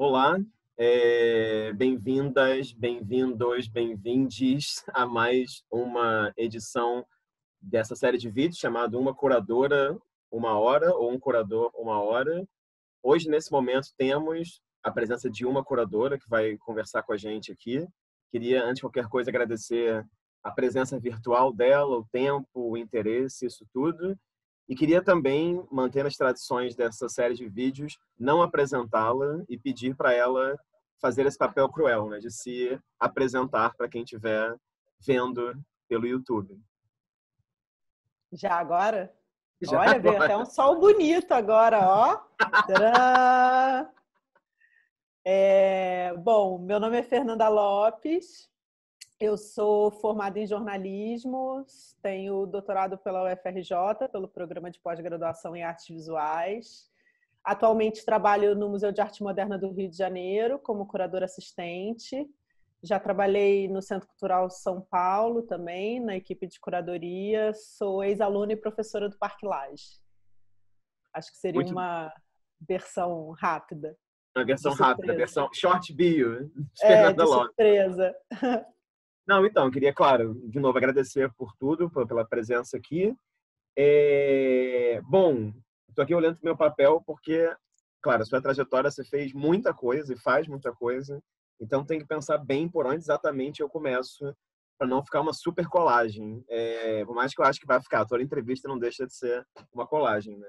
Olá, é, bem-vindas, bem-vindos, bem-vindes a mais uma edição dessa série de vídeos chamada Uma Curadora Uma Hora ou Um Curador Uma Hora. Hoje, nesse momento, temos a presença de uma curadora que vai conversar com a gente aqui. Queria, antes de qualquer coisa, agradecer a presença virtual dela, o tempo, o interesse, isso tudo. E queria também, mantendo as tradições dessa série de vídeos, não apresentá-la e pedir para ela fazer esse papel cruel, né, de se apresentar para quem estiver vendo pelo YouTube. Já agora? Já Olha, agora. veio até um sol bonito agora, ó. é, bom, meu nome é Fernanda Lopes, eu sou formada em jornalismo, tenho doutorado pela UFRJ, pelo programa de pós-graduação em artes visuais. Atualmente trabalho no Museu de Arte Moderna do Rio de Janeiro como curadora assistente. Já trabalhei no Centro Cultural São Paulo também, na equipe de curadoria. Sou ex-aluna e professora do Parque Laje. Acho que seria Muito... uma versão rápida. Uma versão rápida, versão short bio. É, de é, de surpresa. Não, então, queria, claro, de novo agradecer por tudo, pela presença aqui. É... Bom, estou aqui olhando para o meu papel porque, claro, sua trajetória você fez muita coisa e faz muita coisa, então tem que pensar bem por onde exatamente eu começo para não ficar uma super colagem. É, por mais que eu acho que vai ficar, toda entrevista não deixa de ser uma colagem, né?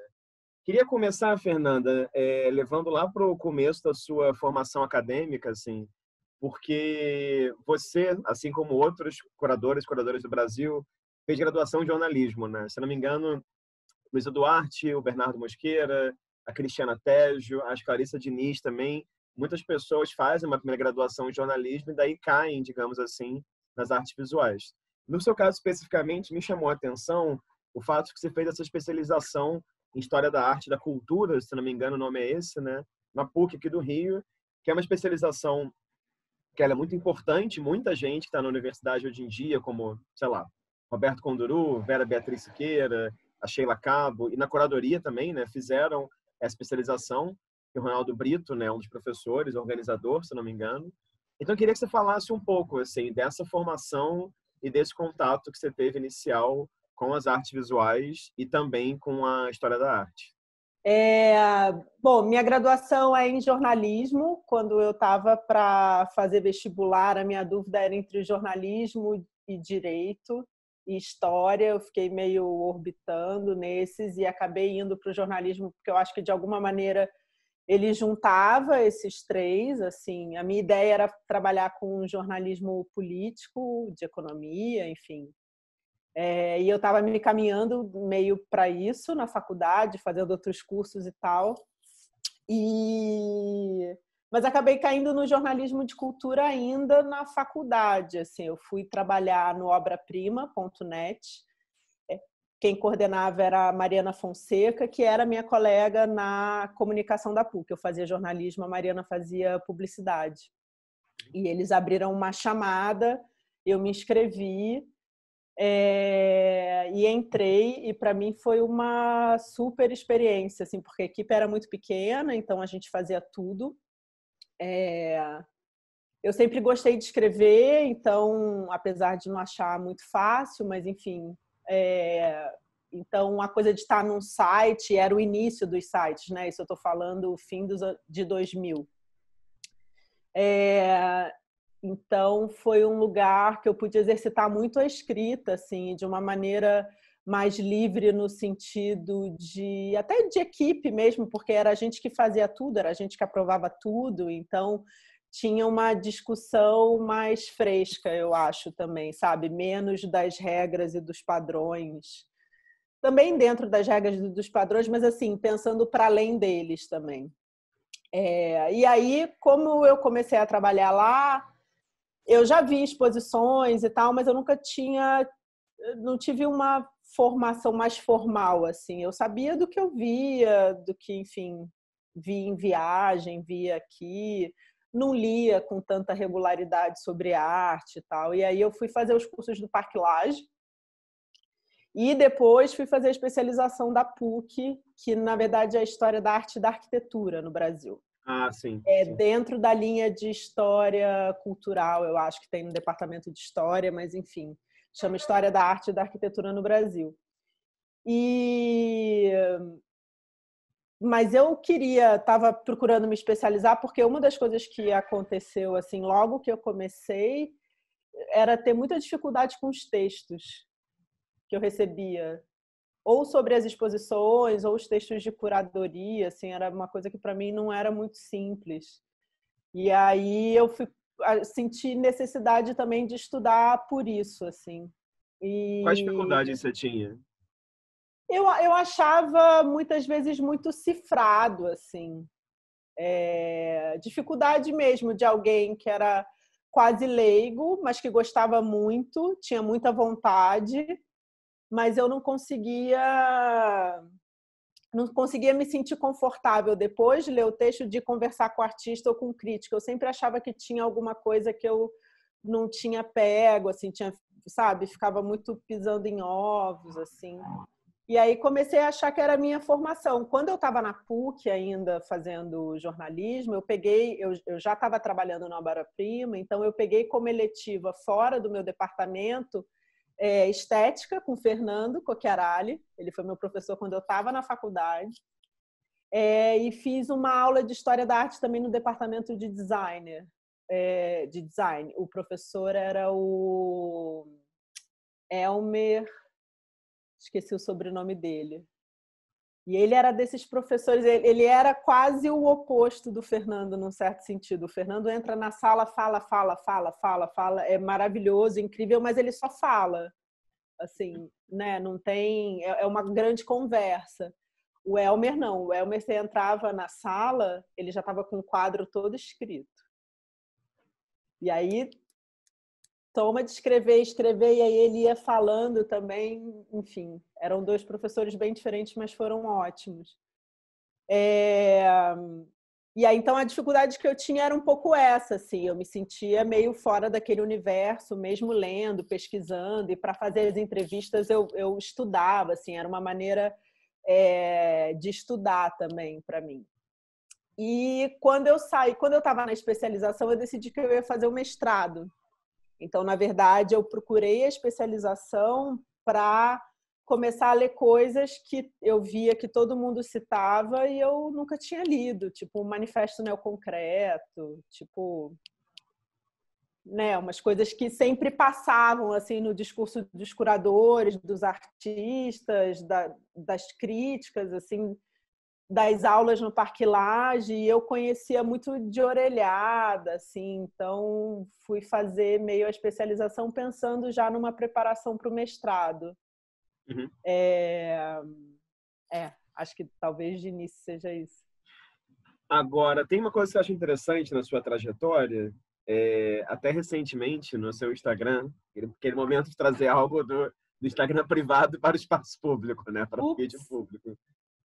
Queria começar, Fernanda, é, levando lá para o começo da sua formação acadêmica, assim, porque você, assim como outros curadores, curadoras do Brasil, fez graduação em jornalismo, né? Se não me engano, Luísa Duarte, o Bernardo Mosqueira, a Cristiana Tejo, a Clarissa Diniz também, muitas pessoas fazem uma primeira graduação em jornalismo e daí caem, digamos assim, nas artes visuais. No seu caso especificamente, me chamou a atenção o fato de que você fez essa especialização em História da Arte e da Cultura, se não me engano o nome é esse, né? Na PUC aqui do Rio, que é uma especialização que ela é muito importante, muita gente que está na universidade hoje em dia, como, sei lá, Roberto Conduru, Vera Beatriz Siqueira, a Sheila Cabo, e na curadoria também, né, fizeram a especialização, o Ronaldo Brito, né, um dos professores, organizador, se não me engano. Então, eu queria que você falasse um pouco, assim, dessa formação e desse contato que você teve inicial com as artes visuais e também com a história da arte. É, bom, minha graduação é em jornalismo. Quando eu estava para fazer vestibular, a minha dúvida era entre jornalismo e direito e história. Eu fiquei meio orbitando nesses e acabei indo para o jornalismo porque eu acho que de alguma maneira ele juntava esses três. Assim, a minha ideia era trabalhar com jornalismo político, de economia, enfim, é, e eu estava me caminhando meio para isso na faculdade, fazendo outros cursos e tal. E mas acabei caindo no jornalismo de cultura ainda na faculdade. Assim, eu fui trabalhar no obraprima.net. É, quem coordenava era a Mariana Fonseca, que era minha colega na comunicação da PUC. Eu fazia jornalismo, a Mariana fazia publicidade. E eles abriram uma chamada, eu me inscrevi é, e entrei e para mim foi uma super experiência, assim, porque a equipe era muito pequena, então a gente fazia tudo. É, eu sempre gostei de escrever, então apesar de não achar muito fácil, mas enfim, é, então a coisa de estar num site era o início dos sites, né? Isso eu estou falando fim dos, de 2000. É, então foi um lugar que eu pude exercitar muito a escrita, assim, de uma maneira mais livre no sentido de até de equipe mesmo, porque era a gente que fazia tudo, era a gente que aprovava tudo, então tinha uma discussão mais fresca, eu acho também, sabe, menos das regras e dos padrões. Também dentro das regras e dos padrões, mas assim, pensando para além deles também. É, e aí, como eu comecei a trabalhar lá, eu já vi exposições e tal, mas eu nunca tinha, não tive uma formação mais formal assim. Eu sabia do que eu via, do que, enfim, vi em viagem, via aqui, não lia com tanta regularidade sobre arte e tal. E aí eu fui fazer os cursos do Parque Lage. E depois fui fazer a especialização da PUC, que na verdade é a história da arte e da arquitetura no Brasil. Ah, sim, é, sim. Dentro da linha de história cultural, eu acho que tem no departamento de história, mas enfim, chama História da Arte e da Arquitetura no Brasil. E mas eu queria, estava procurando me especializar porque uma das coisas que aconteceu assim, logo que eu comecei, era ter muita dificuldade com os textos que eu recebia ou sobre as exposições, ou os textos de curadoria, assim, era uma coisa que para mim não era muito simples. E aí eu fui, senti necessidade também de estudar por isso, assim. E... Quais dificuldades você tinha? Eu, eu achava muitas vezes muito cifrado, assim. É, dificuldade mesmo de alguém que era quase leigo, mas que gostava muito, tinha muita vontade, mas eu não conseguia não conseguia me sentir confortável depois de ler o texto de conversar com o artista ou com o crítico. Eu sempre achava que tinha alguma coisa que eu não tinha pego, assim, tinha, sabe, ficava muito pisando em ovos, assim. E aí comecei a achar que era a minha formação. Quando eu estava na PUC ainda fazendo jornalismo, eu peguei, eu, eu já estava trabalhando na Obra Prima, então eu peguei como eletiva fora do meu departamento é, estética com Fernando Coquiarali, ele foi meu professor quando eu estava na faculdade. É, e fiz uma aula de história da arte também no departamento de designer, é, de design. O professor era o Elmer, esqueci o sobrenome dele. E ele era desses professores, ele era quase o oposto do Fernando, num certo sentido. O Fernando entra na sala, fala, fala, fala, fala, fala, é maravilhoso, incrível, mas ele só fala. Assim, né? Não tem. É, é uma grande conversa. O Elmer não. O Elmer, você entrava na sala, ele já estava com o quadro todo escrito. E aí toma de escrever, escrever, e aí ele ia falando também, enfim, eram dois professores bem diferentes, mas foram ótimos. É... E aí, então, a dificuldade que eu tinha era um pouco essa, assim, eu me sentia meio fora daquele universo, mesmo lendo, pesquisando, e para fazer as entrevistas eu, eu estudava, assim, era uma maneira é, de estudar também para mim. E quando eu saí, quando eu estava na especialização, eu decidi que eu ia fazer o mestrado. Então, na verdade, eu procurei a especialização para começar a ler coisas que eu via que todo mundo citava e eu nunca tinha lido, tipo o Manifesto Neoconcreto, tipo né, umas coisas que sempre passavam assim no discurso dos curadores, dos artistas, da, das críticas, assim, das aulas no Parque Laje e eu conhecia muito de orelhada, assim, então fui fazer meio a especialização pensando já numa preparação para o mestrado. Uhum. É... é, acho que talvez de início seja isso. Agora, tem uma coisa que eu acho interessante na sua trajetória, é, até recentemente no seu Instagram, aquele momento de trazer algo do, do Instagram privado para o espaço público, né? Para o vídeo público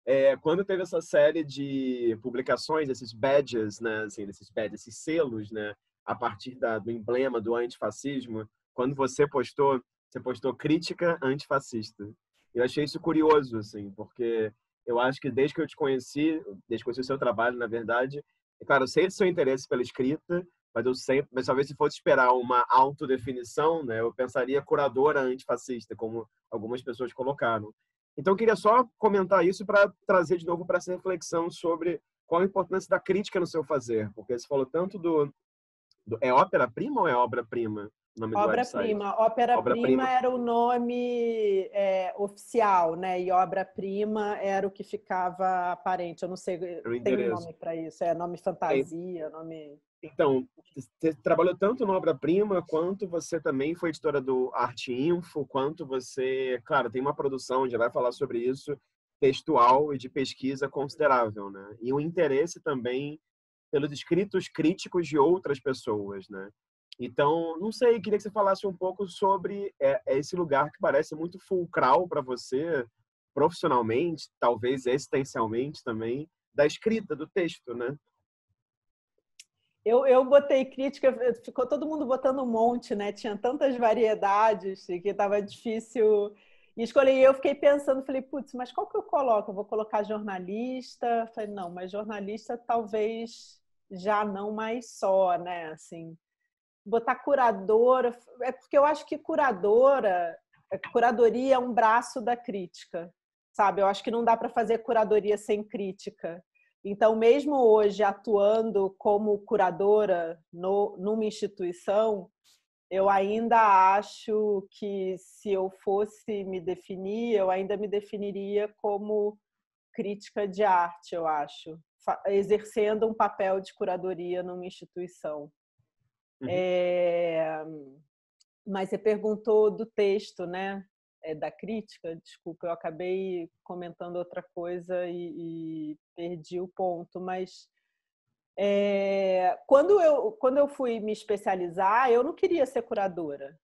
é, quando teve essa série de publicações, esses badges, né, assim, esses badges, esses selos, né, a partir da, do emblema do antifascismo, quando você postou, você postou crítica antifascista. Eu achei isso curioso, assim, porque eu acho que desde que eu te conheci, desde que eu conheci o seu trabalho, na verdade, é claro, eu sei do seu interesse pela escrita, mas eu sempre, mas talvez se fosse esperar uma autodefinição, né, eu pensaria curadora antifascista, como algumas pessoas colocaram. Então, eu queria só comentar isso para trazer de novo para essa reflexão sobre qual a importância da crítica no seu fazer, porque você falou tanto do. do é ópera-prima ou é obra-prima? Obra-prima. Ópera-prima era o nome é, oficial, né? E obra-prima era o que ficava aparente. Eu não sei, tem um nome para isso. É nome fantasia, é. nome. Então, você trabalhou tanto na obra-prima, quanto você também foi editora do Arte Info, quanto você, claro, tem uma produção, a gente vai falar sobre isso, textual e de pesquisa considerável, né? E um interesse também pelos escritos críticos de outras pessoas, né? Então, não sei, queria que você falasse um pouco sobre é, é esse lugar que parece muito fulcral para você, profissionalmente, talvez existencialmente também, da escrita, do texto, né? Eu, eu botei crítica, ficou todo mundo botando um monte, né? Tinha tantas variedades que estava difícil e eu fiquei pensando, falei, putz, mas qual que eu coloco? Eu vou colocar jornalista? Falei, não, mas jornalista talvez já não mais só, né? Assim, botar curadora, é porque eu acho que curadora, curadoria é um braço da crítica, sabe? Eu acho que não dá para fazer curadoria sem crítica. Então, mesmo hoje atuando como curadora no, numa instituição, eu ainda acho que se eu fosse me definir, eu ainda me definiria como crítica de arte, eu acho, exercendo um papel de curadoria numa instituição. Uhum. É... Mas você perguntou do texto, né? é, da crítica, desculpa, eu acabei comentando outra coisa e, e perdi o ponto, mas é, quando, eu, quando eu fui me especializar, eu não queria ser curadora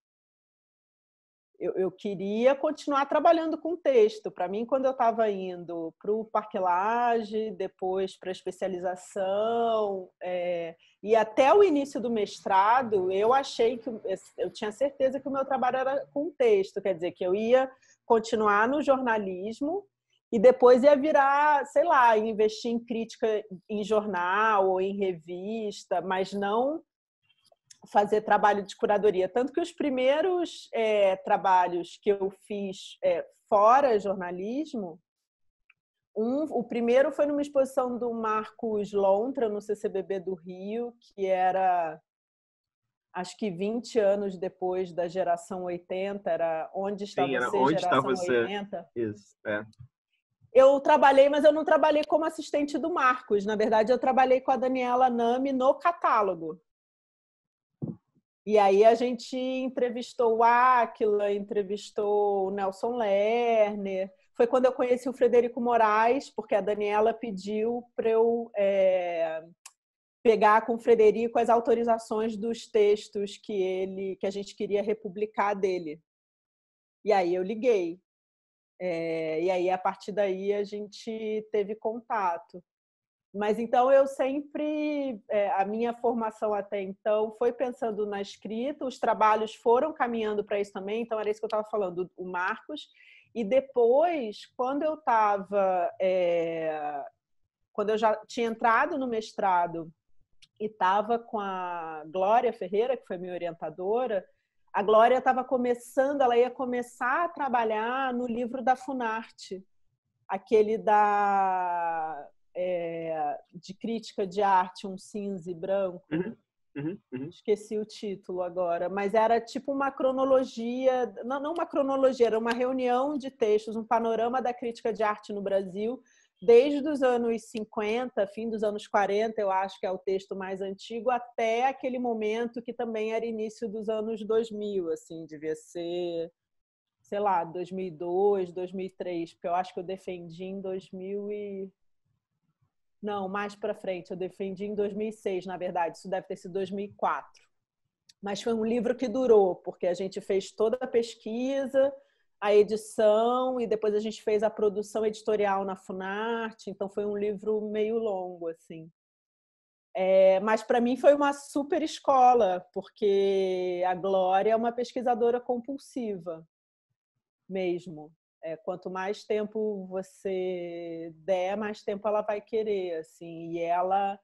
eu, eu queria continuar trabalhando com texto. Para mim, quando eu estava indo para o parquelage, depois para a especialização é, e até o início do mestrado, eu achei que eu tinha certeza que o meu trabalho era com texto, quer dizer que eu ia continuar no jornalismo e depois ia virar, sei lá, investir em crítica em jornal ou em revista, mas não fazer trabalho de curadoria. Tanto que os primeiros é, trabalhos que eu fiz é, fora jornalismo, um, o primeiro foi numa exposição do Marcos Lontra no CCBB do Rio, que era acho que 20 anos depois da geração 80, era onde estava Sim, era você, onde geração você. 80. Isso, é. Eu trabalhei, mas eu não trabalhei como assistente do Marcos. Na verdade, eu trabalhei com a Daniela Nami no catálogo. E aí a gente entrevistou o Áquila, entrevistou o Nelson Lerner. Foi quando eu conheci o Frederico Moraes, porque a Daniela pediu para eu é, pegar com o Frederico as autorizações dos textos que ele, que a gente queria republicar dele. E aí eu liguei. É, e aí a partir daí a gente teve contato. Mas então eu sempre, é, a minha formação até então foi pensando na escrita, os trabalhos foram caminhando para isso também, então era isso que eu estava falando, o Marcos. E depois, quando eu estava, é, quando eu já tinha entrado no mestrado e estava com a Glória Ferreira, que foi minha orientadora, a Glória estava começando, ela ia começar a trabalhar no livro da Funarte, aquele da é, de crítica de arte, um cinza e branco. Uhum. Uhum, uhum. Esqueci o título agora, mas era tipo uma cronologia, não, não, uma cronologia, era uma reunião de textos, um panorama da crítica de arte no Brasil, desde os anos 50, fim dos anos 40, eu acho que é o texto mais antigo, até aquele momento que também era início dos anos 2000, assim, devia ser, sei lá, 2002, 2003, porque eu acho que eu defendi em 2000 e não, mais para frente. Eu defendi em 2006, na verdade. Isso deve ter sido 2004. Mas foi um livro que durou, porque a gente fez toda a pesquisa, a edição e depois a gente fez a produção editorial na Funarte, então foi um livro meio longo assim. É, mas para mim foi uma super escola, porque a Glória é uma pesquisadora compulsiva mesmo. É, quanto mais tempo você der, mais tempo ela vai querer, assim. E ela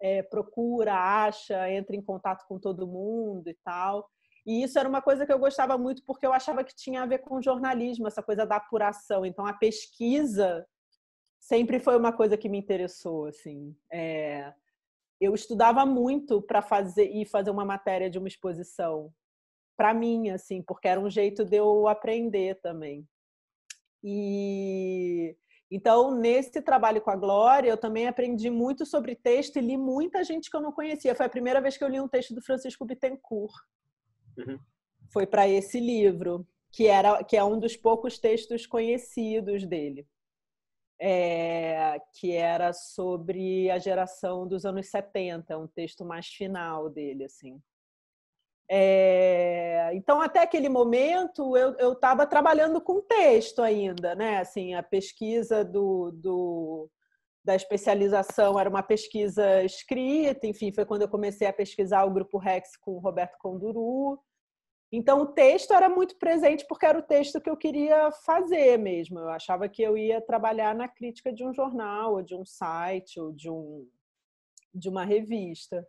é, procura, acha, entra em contato com todo mundo e tal. E isso era uma coisa que eu gostava muito porque eu achava que tinha a ver com jornalismo, essa coisa da apuração. Então a pesquisa sempre foi uma coisa que me interessou, assim. É, eu estudava muito para fazer e fazer uma matéria de uma exposição para mim, assim, porque era um jeito de eu aprender também. E então, nesse trabalho com a Glória, eu também aprendi muito sobre texto e li muita gente que eu não conhecia. Foi a primeira vez que eu li um texto do Francisco Bittencourt. Uhum. Foi para esse livro, que, era, que é um dos poucos textos conhecidos dele. É, que era sobre a geração dos anos 70, um texto mais final dele, assim. É, então, até aquele momento, eu estava trabalhando com texto ainda, né? Assim, a pesquisa do, do, da especialização era uma pesquisa escrita, enfim, foi quando eu comecei a pesquisar o Grupo Rex com o Roberto Conduru. Então, o texto era muito presente porque era o texto que eu queria fazer mesmo. Eu achava que eu ia trabalhar na crítica de um jornal, ou de um site, ou de, um, de uma revista.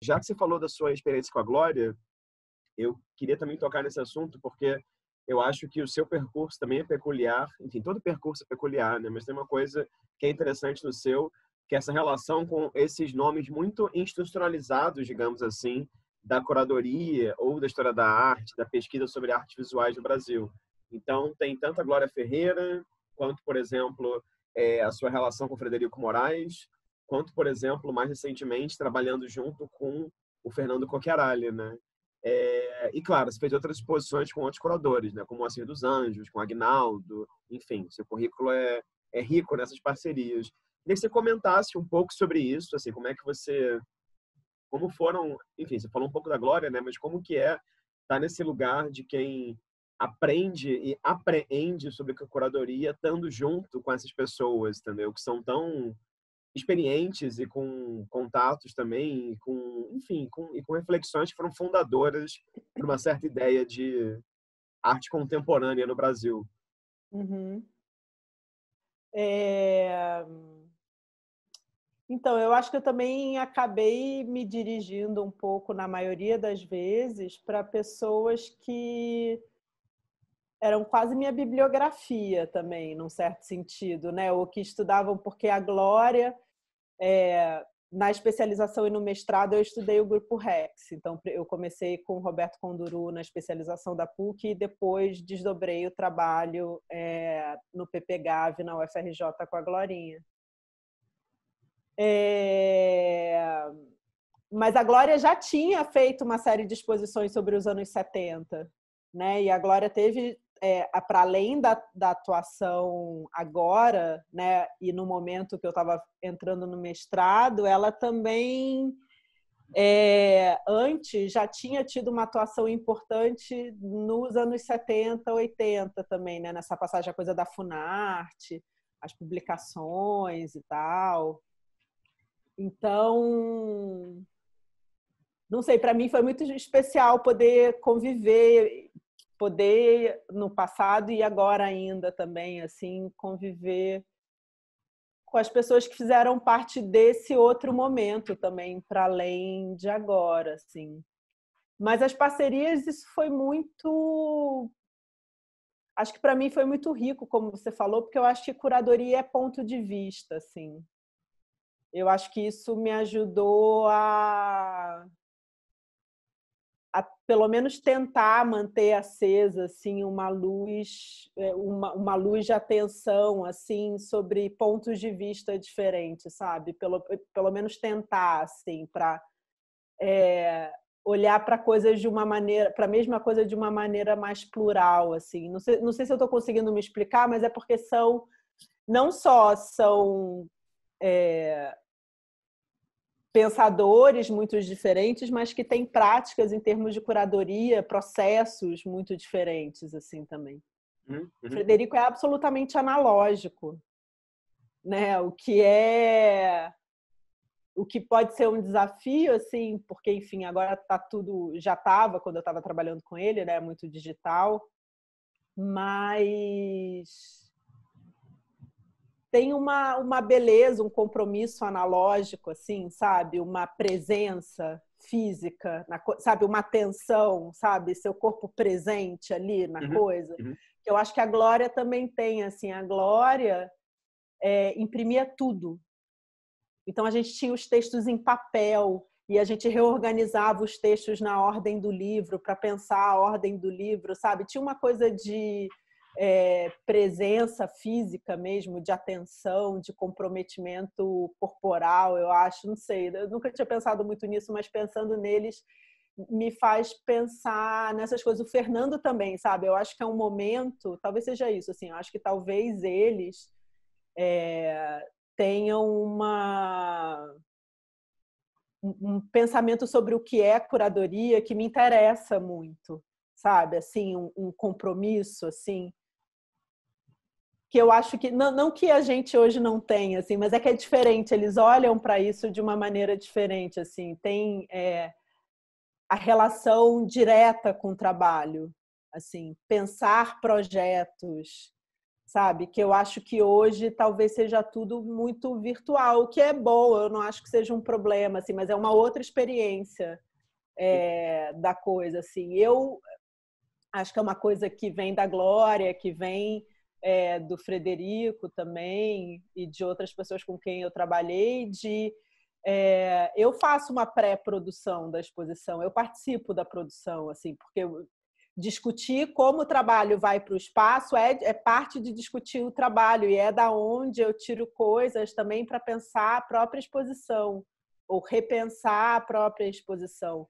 Já que você falou da sua experiência com a Glória, eu queria também tocar nesse assunto, porque eu acho que o seu percurso também é peculiar. Enfim, todo percurso é peculiar, né? Mas tem uma coisa que é interessante no seu, que é essa relação com esses nomes muito institucionalizados, digamos assim, da curadoria ou da história da arte, da pesquisa sobre artes visuais no Brasil. Então, tem tanto a Glória Ferreira, quanto, por exemplo, é, a sua relação com Frederico Moraes, quanto, por exemplo, mais recentemente, trabalhando junto com o Fernando Coquerali, né? É, e, claro, você fez outras exposições com outros curadores, né? Como o Assim dos Anjos, com o Agnaldo, enfim, seu currículo é, é rico nessas parcerias. Queria que você comentasse um pouco sobre isso, assim, como é que você... Como foram... Enfim, você falou um pouco da Glória, né? Mas como que é estar tá nesse lugar de quem aprende e apreende sobre a curadoria estando junto com essas pessoas, entendeu? Que são tão experientes e com contatos também, com, enfim, com, e com reflexões que foram fundadoras para uma certa ideia de arte contemporânea no Brasil. Uhum. É... Então, eu acho que eu também acabei me dirigindo um pouco, na maioria das vezes, para pessoas que eram quase minha bibliografia também, num certo sentido, né? Ou que estudavam porque a Glória é, na especialização e no mestrado eu estudei o grupo Rex. Então eu comecei com o Roberto Conduru na especialização da PUC e depois desdobrei o trabalho é, no PPGAV na UFRJ com a Glorinha. É... Mas a Glória já tinha feito uma série de exposições sobre os anos 70, né? E a Glória teve é, para além da, da atuação agora, né, e no momento que eu estava entrando no mestrado, ela também é, antes já tinha tido uma atuação importante nos anos 70, 80 também, né? Nessa passagem a coisa da Funarte, as publicações e tal. Então, não sei, para mim foi muito especial poder conviver poder no passado e agora ainda também assim conviver com as pessoas que fizeram parte desse outro momento também para além de agora assim mas as parcerias isso foi muito acho que para mim foi muito rico como você falou porque eu acho que curadoria é ponto de vista assim eu acho que isso me ajudou a a, pelo menos tentar manter acesa assim uma luz é, uma, uma luz de atenção assim sobre pontos de vista diferentes sabe pelo, pelo menos tentar assim para é, olhar para coisas de uma maneira para a mesma coisa de uma maneira mais plural assim não sei, não sei se eu estou conseguindo me explicar mas é porque são não só são é, pensadores muito diferentes, mas que têm práticas em termos de curadoria, processos muito diferentes assim também. Uhum. O uhum. Frederico é absolutamente analógico, né? O que é o que pode ser um desafio assim, porque enfim, agora tá tudo já estava quando eu estava trabalhando com ele, né, muito digital, mas tem uma, uma beleza, um compromisso analógico, assim, sabe? Uma presença física, na, sabe? Uma atenção, sabe? Seu corpo presente ali na uhum, coisa. Uhum. Eu acho que a Glória também tem, assim, a Glória é, imprimia tudo. Então a gente tinha os textos em papel e a gente reorganizava os textos na ordem do livro para pensar a ordem do livro, sabe? Tinha uma coisa de é, presença física mesmo, de atenção, de comprometimento corporal, eu acho, não sei, eu nunca tinha pensado muito nisso, mas pensando neles me faz pensar nessas coisas. O Fernando também, sabe? Eu acho que é um momento, talvez seja isso, assim, eu acho que talvez eles é, tenham uma um pensamento sobre o que é curadoria que me interessa muito, sabe? Assim, um, um compromisso, assim, que eu acho que não, não que a gente hoje não tenha assim mas é que é diferente eles olham para isso de uma maneira diferente assim tem é, a relação direta com o trabalho assim pensar projetos sabe que eu acho que hoje talvez seja tudo muito virtual o que é bom eu não acho que seja um problema assim mas é uma outra experiência é, da coisa assim eu acho que é uma coisa que vem da glória que vem é, do Frederico também e de outras pessoas com quem eu trabalhei, de é, eu faço uma pré-produção da exposição, eu participo da produção, assim, porque discutir como o trabalho vai para o espaço é, é parte de discutir o trabalho e é da onde eu tiro coisas também para pensar a própria exposição ou repensar a própria exposição.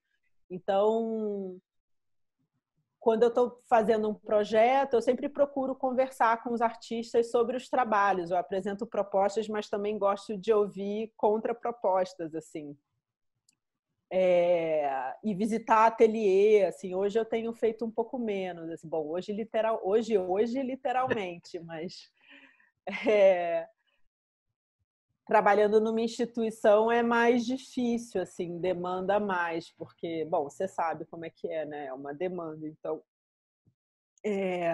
Então, quando eu estou fazendo um projeto, eu sempre procuro conversar com os artistas sobre os trabalhos. Eu apresento propostas, mas também gosto de ouvir contrapropostas, assim. É, e visitar ateliê, assim, hoje eu tenho feito um pouco menos, assim, bom, hoje literal, hoje, hoje literalmente, mas é, trabalhando numa instituição é mais difícil, assim, demanda mais, porque, bom, você sabe como é que é, né? É uma demanda, então. É...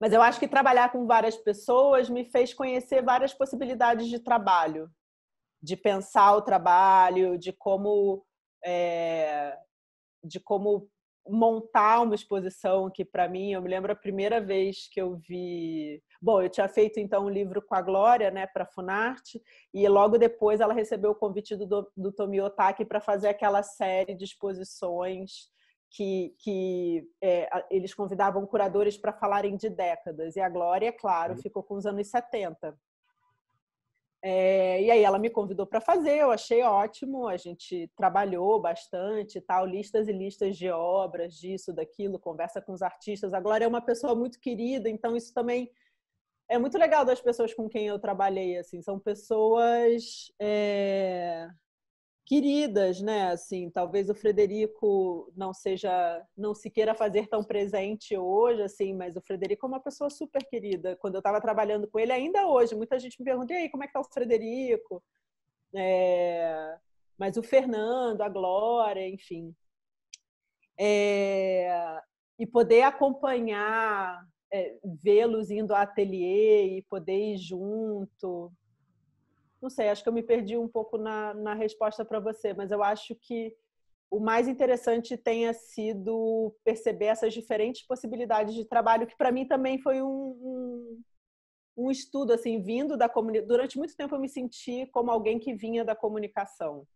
Mas eu acho que trabalhar com várias pessoas me fez conhecer várias possibilidades de trabalho, de pensar o trabalho, de como é... de como montar uma exposição que para mim eu me lembro a primeira vez que eu vi Bom, eu tinha feito então um livro com a Glória, né, para Funarte, e logo depois ela recebeu o convite do, do Tomi Otaki para fazer aquela série de exposições que, que é, eles convidavam curadores para falarem de décadas. E a Glória, é claro, uhum. ficou com os anos 70. É, e aí ela me convidou para fazer, eu achei ótimo, a gente trabalhou bastante tal, listas e listas de obras, disso, daquilo, conversa com os artistas. A Glória é uma pessoa muito querida, então isso também é muito legal das pessoas com quem eu trabalhei, assim, são pessoas é, queridas, né? Assim, talvez o Frederico não seja, não se queira fazer tão presente hoje, assim, mas o Frederico é uma pessoa super querida. Quando eu estava trabalhando com ele, ainda hoje, muita gente me pergunta, e aí, como é que tá o Frederico? É, mas o Fernando, a Glória, enfim. É, e poder acompanhar é, vê-los indo ao ateliê e poder ir junto? Não sei, acho que eu me perdi um pouco na, na resposta para você, mas eu acho que o mais interessante tenha sido perceber essas diferentes possibilidades de trabalho, que para mim também foi um, um, um, estudo, assim, vindo da comunidade. Durante muito tempo eu me senti como alguém que vinha da comunicação.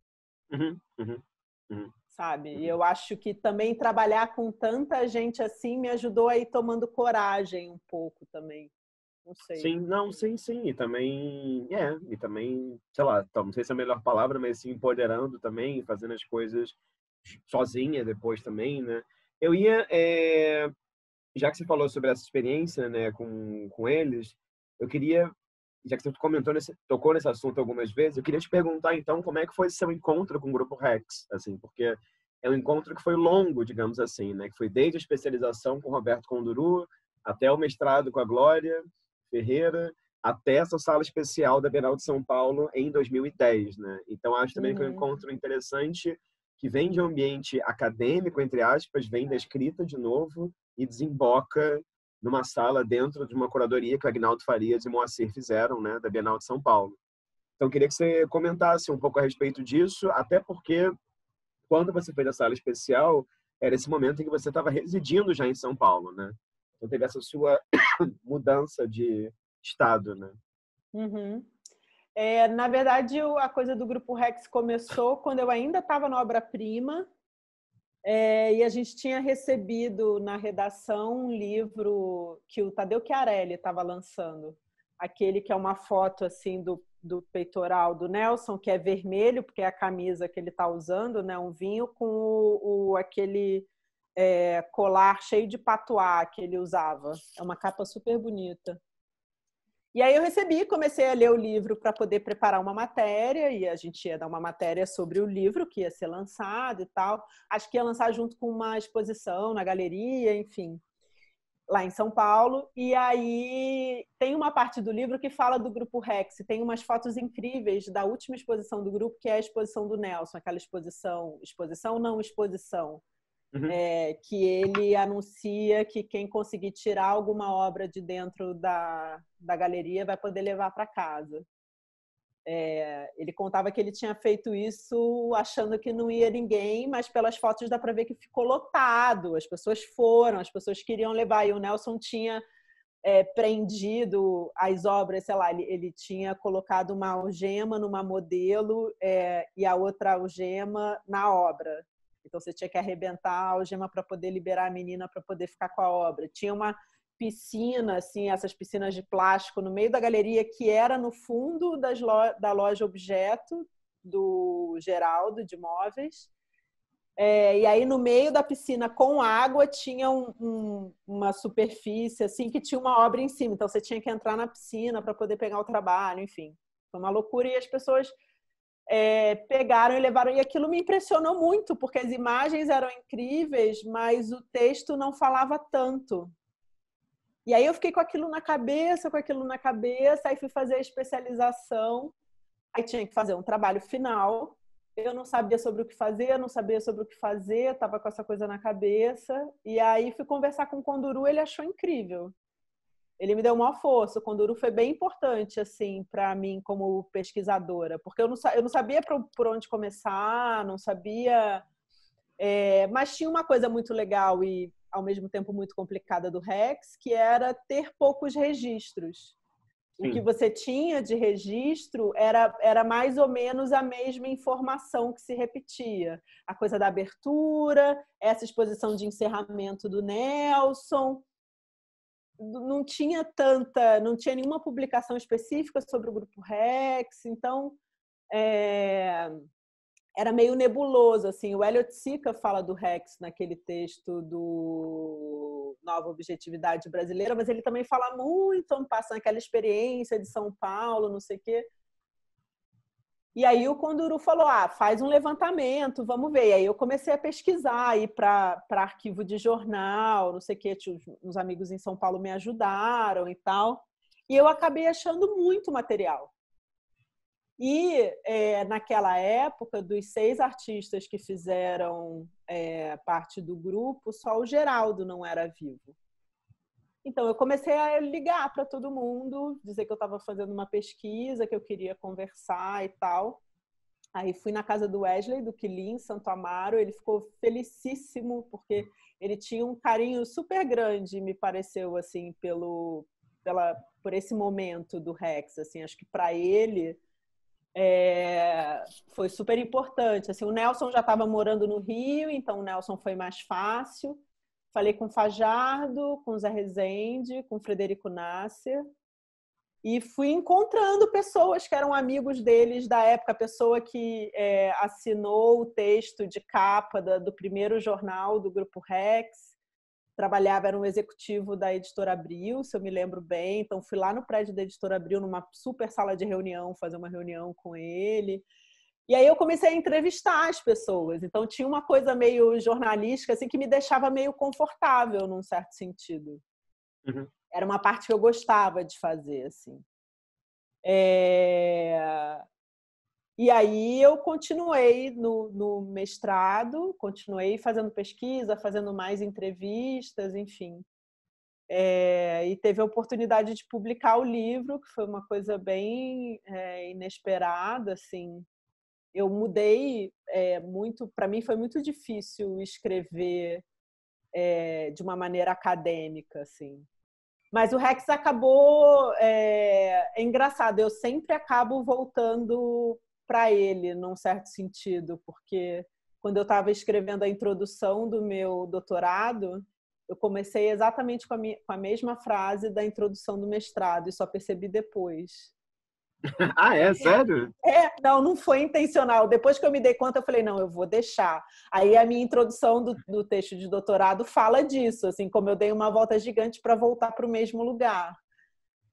Uhum, uhum, uhum sabe? E uhum. eu acho que também trabalhar com tanta gente assim me ajudou a ir tomando coragem um pouco também. Não sei. Sim, né? não, sim, sim. E também, é, e também, sei lá, tá, não sei se é a melhor palavra, mas se empoderando também, fazendo as coisas sozinha depois também, né? Eu ia, é, já que você falou sobre essa experiência, né, com, com eles, eu queria já que você comentou nesse, tocou nesse assunto algumas vezes, eu queria te perguntar então como é que foi seu encontro com o grupo Rex, assim, porque é um encontro que foi longo, digamos assim, né? Que foi desde a especialização com Roberto Conduru até o mestrado com a Glória Ferreira, até essa sala especial da Bienal de São Paulo em 2010, né? Então acho também uhum. que é um uhum. encontro interessante que vem de um ambiente acadêmico, entre aspas, vem da escrita de novo e desemboca numa sala dentro de uma curadoria que o Agnaldo Farias e Moacir fizeram, né, da Bienal de São Paulo. Então, queria que você comentasse um pouco a respeito disso, até porque quando você fez a sala especial, era esse momento em que você estava residindo já em São Paulo, né? Então, teve essa sua mudança de estado, né? Uhum. É, na verdade, a coisa do Grupo Rex começou quando eu ainda estava na obra-prima, é, e a gente tinha recebido na redação um livro que o Tadeu Chiarelli estava lançando, aquele que é uma foto assim do, do peitoral do Nelson, que é vermelho, porque é a camisa que ele está usando, né? Um vinho com o, o aquele é, colar cheio de patuá que ele usava. É uma capa super bonita. E aí eu recebi, comecei a ler o livro para poder preparar uma matéria, e a gente ia dar uma matéria sobre o livro que ia ser lançado e tal. Acho que ia lançar junto com uma exposição na galeria, enfim, lá em São Paulo. E aí tem uma parte do livro que fala do grupo Rex, tem umas fotos incríveis da última exposição do grupo, que é a exposição do Nelson, aquela exposição, exposição não exposição, Uhum. É, que ele anuncia que quem conseguir tirar alguma obra de dentro da, da galeria vai poder levar para casa. É, ele contava que ele tinha feito isso achando que não ia ninguém, mas pelas fotos dá para ver que ficou lotado, as pessoas foram, as pessoas queriam levar. E o Nelson tinha é, prendido as obras, sei lá, ele, ele, tinha colocado uma algema numa modelo é, e a outra algema na obra. Então você tinha que arrebentar a algema para poder liberar a menina para poder ficar com a obra. Tinha uma piscina, assim, essas piscinas de plástico no meio da galeria que era no fundo lo da loja objeto do Geraldo de móveis. É, e aí no meio da piscina com água tinha um, um, uma superfície assim que tinha uma obra em cima, então você tinha que entrar na piscina para poder pegar o trabalho, enfim, foi uma loucura e as pessoas é, pegaram e levaram. E aquilo me impressionou muito, porque as imagens eram incríveis, mas o texto não falava tanto. E aí eu fiquei com aquilo na cabeça, com aquilo na cabeça, aí fui fazer a especialização, aí tinha que fazer um trabalho final. Eu não sabia sobre o que fazer, não sabia sobre o que fazer, estava com essa coisa na cabeça. E aí fui conversar com o Conduru, ele achou incrível ele me deu uma força. O Conduro foi bem importante, assim, para mim como pesquisadora, porque eu não, eu não sabia por onde começar, não sabia. É, mas tinha uma coisa muito legal e, ao mesmo tempo, muito complicada do Rex, que era ter poucos registros. Sim. O que você tinha de registro era, era mais ou menos a mesma informação que se repetia. A coisa da abertura, essa exposição de encerramento do Nelson, não tinha tanta, não tinha nenhuma publicação específica sobre o grupo Rex, então é, era meio nebuloso assim. O Elliot Sica fala do Rex naquele texto do Nova Objetividade Brasileira, mas ele também fala muito um passando aquela experiência de São Paulo, não sei o quê. E aí o Conduru falou: ah, faz um levantamento, vamos ver. E aí eu comecei a pesquisar aí para arquivo de jornal, não sei o que, uns amigos em São Paulo me ajudaram e tal. E eu acabei achando muito material. E é, naquela época, dos seis artistas que fizeram é, parte do grupo, só o Geraldo não era vivo. Então, eu comecei a ligar para todo mundo, dizer que eu estava fazendo uma pesquisa, que eu queria conversar e tal. Aí fui na casa do Wesley, do Quilim, Santo Amaro. Ele ficou felicíssimo, porque ele tinha um carinho super grande, me pareceu, assim, pelo, pela, por esse momento do Rex. Assim, acho que para ele é, foi super importante. Assim, o Nelson já estava morando no Rio, então o Nelson foi mais fácil. Falei com Fajardo, com Zé Rezende, com Frederico Nasser. E fui encontrando pessoas que eram amigos deles da época, a pessoa que é, assinou o texto de capa da, do primeiro jornal do Grupo Rex, trabalhava, era um executivo da Editora Abril, se eu me lembro bem. Então, fui lá no prédio da Editora Abril, numa super sala de reunião, fazer uma reunião com ele. E aí eu comecei a entrevistar as pessoas. Então tinha uma coisa meio jornalística assim que me deixava meio confortável num certo sentido. Uhum. Era uma parte que eu gostava de fazer assim. É... E aí eu continuei no, no mestrado, continuei fazendo pesquisa, fazendo mais entrevistas, enfim. É, e teve a oportunidade de publicar o livro, que foi uma coisa bem é, inesperada, assim, eu mudei é, muito. Para mim foi muito difícil escrever é, de uma maneira acadêmica, assim. Mas o Rex acabou. É, é engraçado, eu sempre acabo voltando para ele, num certo sentido, porque quando eu estava escrevendo a introdução do meu doutorado, eu comecei exatamente com a, minha, com a mesma frase da introdução do mestrado e só percebi depois. ah, é? Sério? É, não, não foi intencional. Depois que eu me dei conta, eu falei, não, eu vou deixar. Aí a minha introdução do, do texto de doutorado fala disso, assim, como eu dei uma volta gigante para voltar para o mesmo lugar.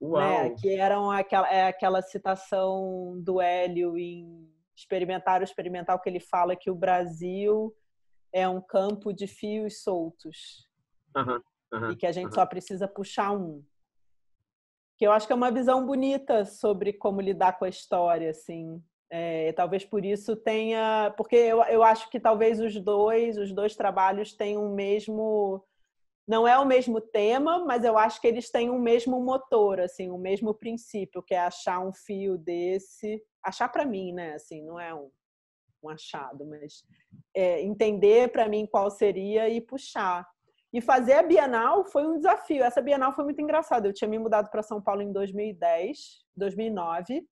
Né? Uau! Né? Que eram aquela, é aquela citação do Hélio em Experimentar o Experimental, que ele fala que o Brasil é um campo de fios soltos. Uhum, uhum, e que a gente uhum. só precisa puxar um que eu acho que é uma visão bonita sobre como lidar com a história, assim. É, talvez por isso tenha, porque eu, eu acho que talvez os dois, os dois trabalhos tenham o mesmo, não é o mesmo tema, mas eu acho que eles têm o mesmo motor, assim, o mesmo princípio, que é achar um fio desse, achar para mim, né? Assim, não é um, um achado, mas é, entender para mim qual seria e puxar. E fazer a Bienal foi um desafio. Essa Bienal foi muito engraçada. Eu tinha me mudado para São Paulo em 2010, 2009.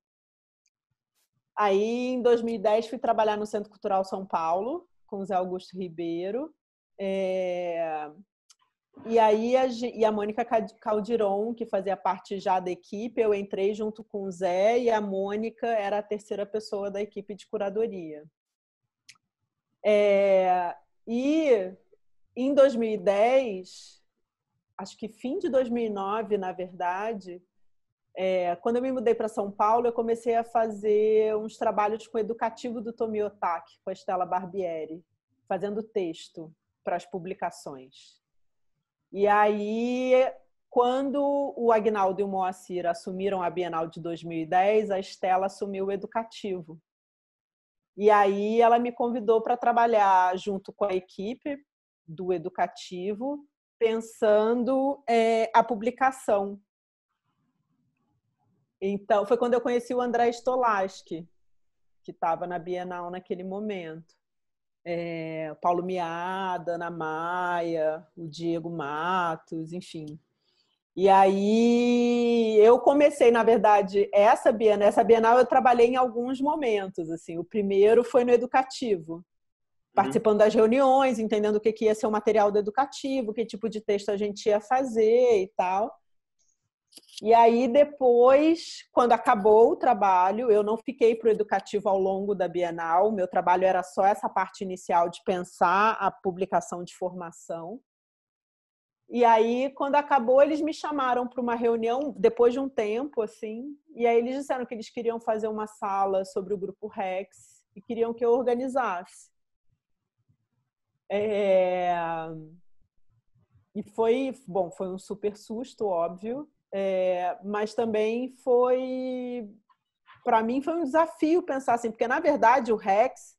Aí, em 2010, fui trabalhar no Centro Cultural São Paulo, com o Zé Augusto Ribeiro. É... E aí, a, e a Mônica Caldiron, que fazia parte já da equipe, eu entrei junto com o Zé e a Mônica era a terceira pessoa da equipe de curadoria. É... E em 2010, acho que fim de 2009, na verdade, é, quando eu me mudei para São Paulo, eu comecei a fazer uns trabalhos com o educativo do Tomi Otaki, com a Estela Barbieri, fazendo texto para as publicações. E aí, quando o Agnaldo e o Moacir assumiram a Bienal de 2010, a Estela assumiu o educativo. E aí ela me convidou para trabalhar junto com a equipe do educativo, pensando é, a publicação. Então, foi quando eu conheci o André Stolaski, que estava na Bienal naquele momento. É, Paulo Miada, Ana Maia, o Diego Matos, enfim. E aí eu comecei, na verdade, essa Bienal, essa Bienal eu trabalhei em alguns momentos, assim. O primeiro foi no educativo. Uhum. participando uhum. das reuniões, entendendo o que, que ia ser o material do educativo, que tipo de texto a gente ia fazer e tal. E aí depois, quando acabou o trabalho, eu não fiquei para o educativo ao longo da Bienal, meu trabalho era só essa parte inicial de pensar a publicação de formação. E aí, quando acabou, eles me chamaram para uma reunião, depois de um tempo, assim, e aí eles disseram que eles queriam fazer uma sala sobre o Grupo Rex e queriam que eu organizasse. É... E foi, bom, foi um super susto, óbvio, é... mas também foi, para mim, foi um desafio pensar assim, porque na verdade o Rex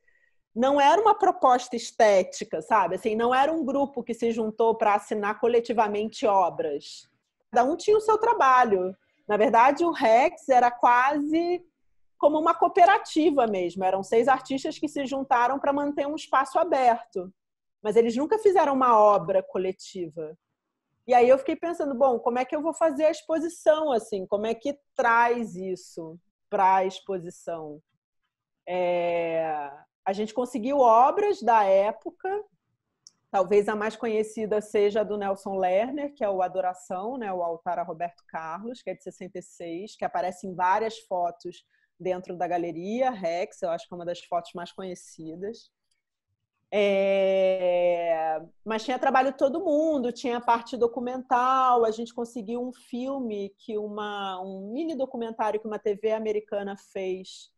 não era uma proposta estética, sabe? Assim, não era um grupo que se juntou para assinar coletivamente obras. Cada um tinha o seu trabalho. Na verdade, o Rex era quase como uma cooperativa mesmo. Eram seis artistas que se juntaram para manter um espaço aberto mas eles nunca fizeram uma obra coletiva. E aí eu fiquei pensando, bom, como é que eu vou fazer a exposição assim? Como é que traz isso para a exposição? É... A gente conseguiu obras da época, talvez a mais conhecida seja a do Nelson Lerner, que é o Adoração, né? o altar a Roberto Carlos, que é de 66, que aparece em várias fotos dentro da galeria Rex, eu acho que é uma das fotos mais conhecidas. É... Mas tinha trabalho todo mundo, tinha a parte documental, a gente conseguiu um filme que uma um mini documentário que uma TV americana fez,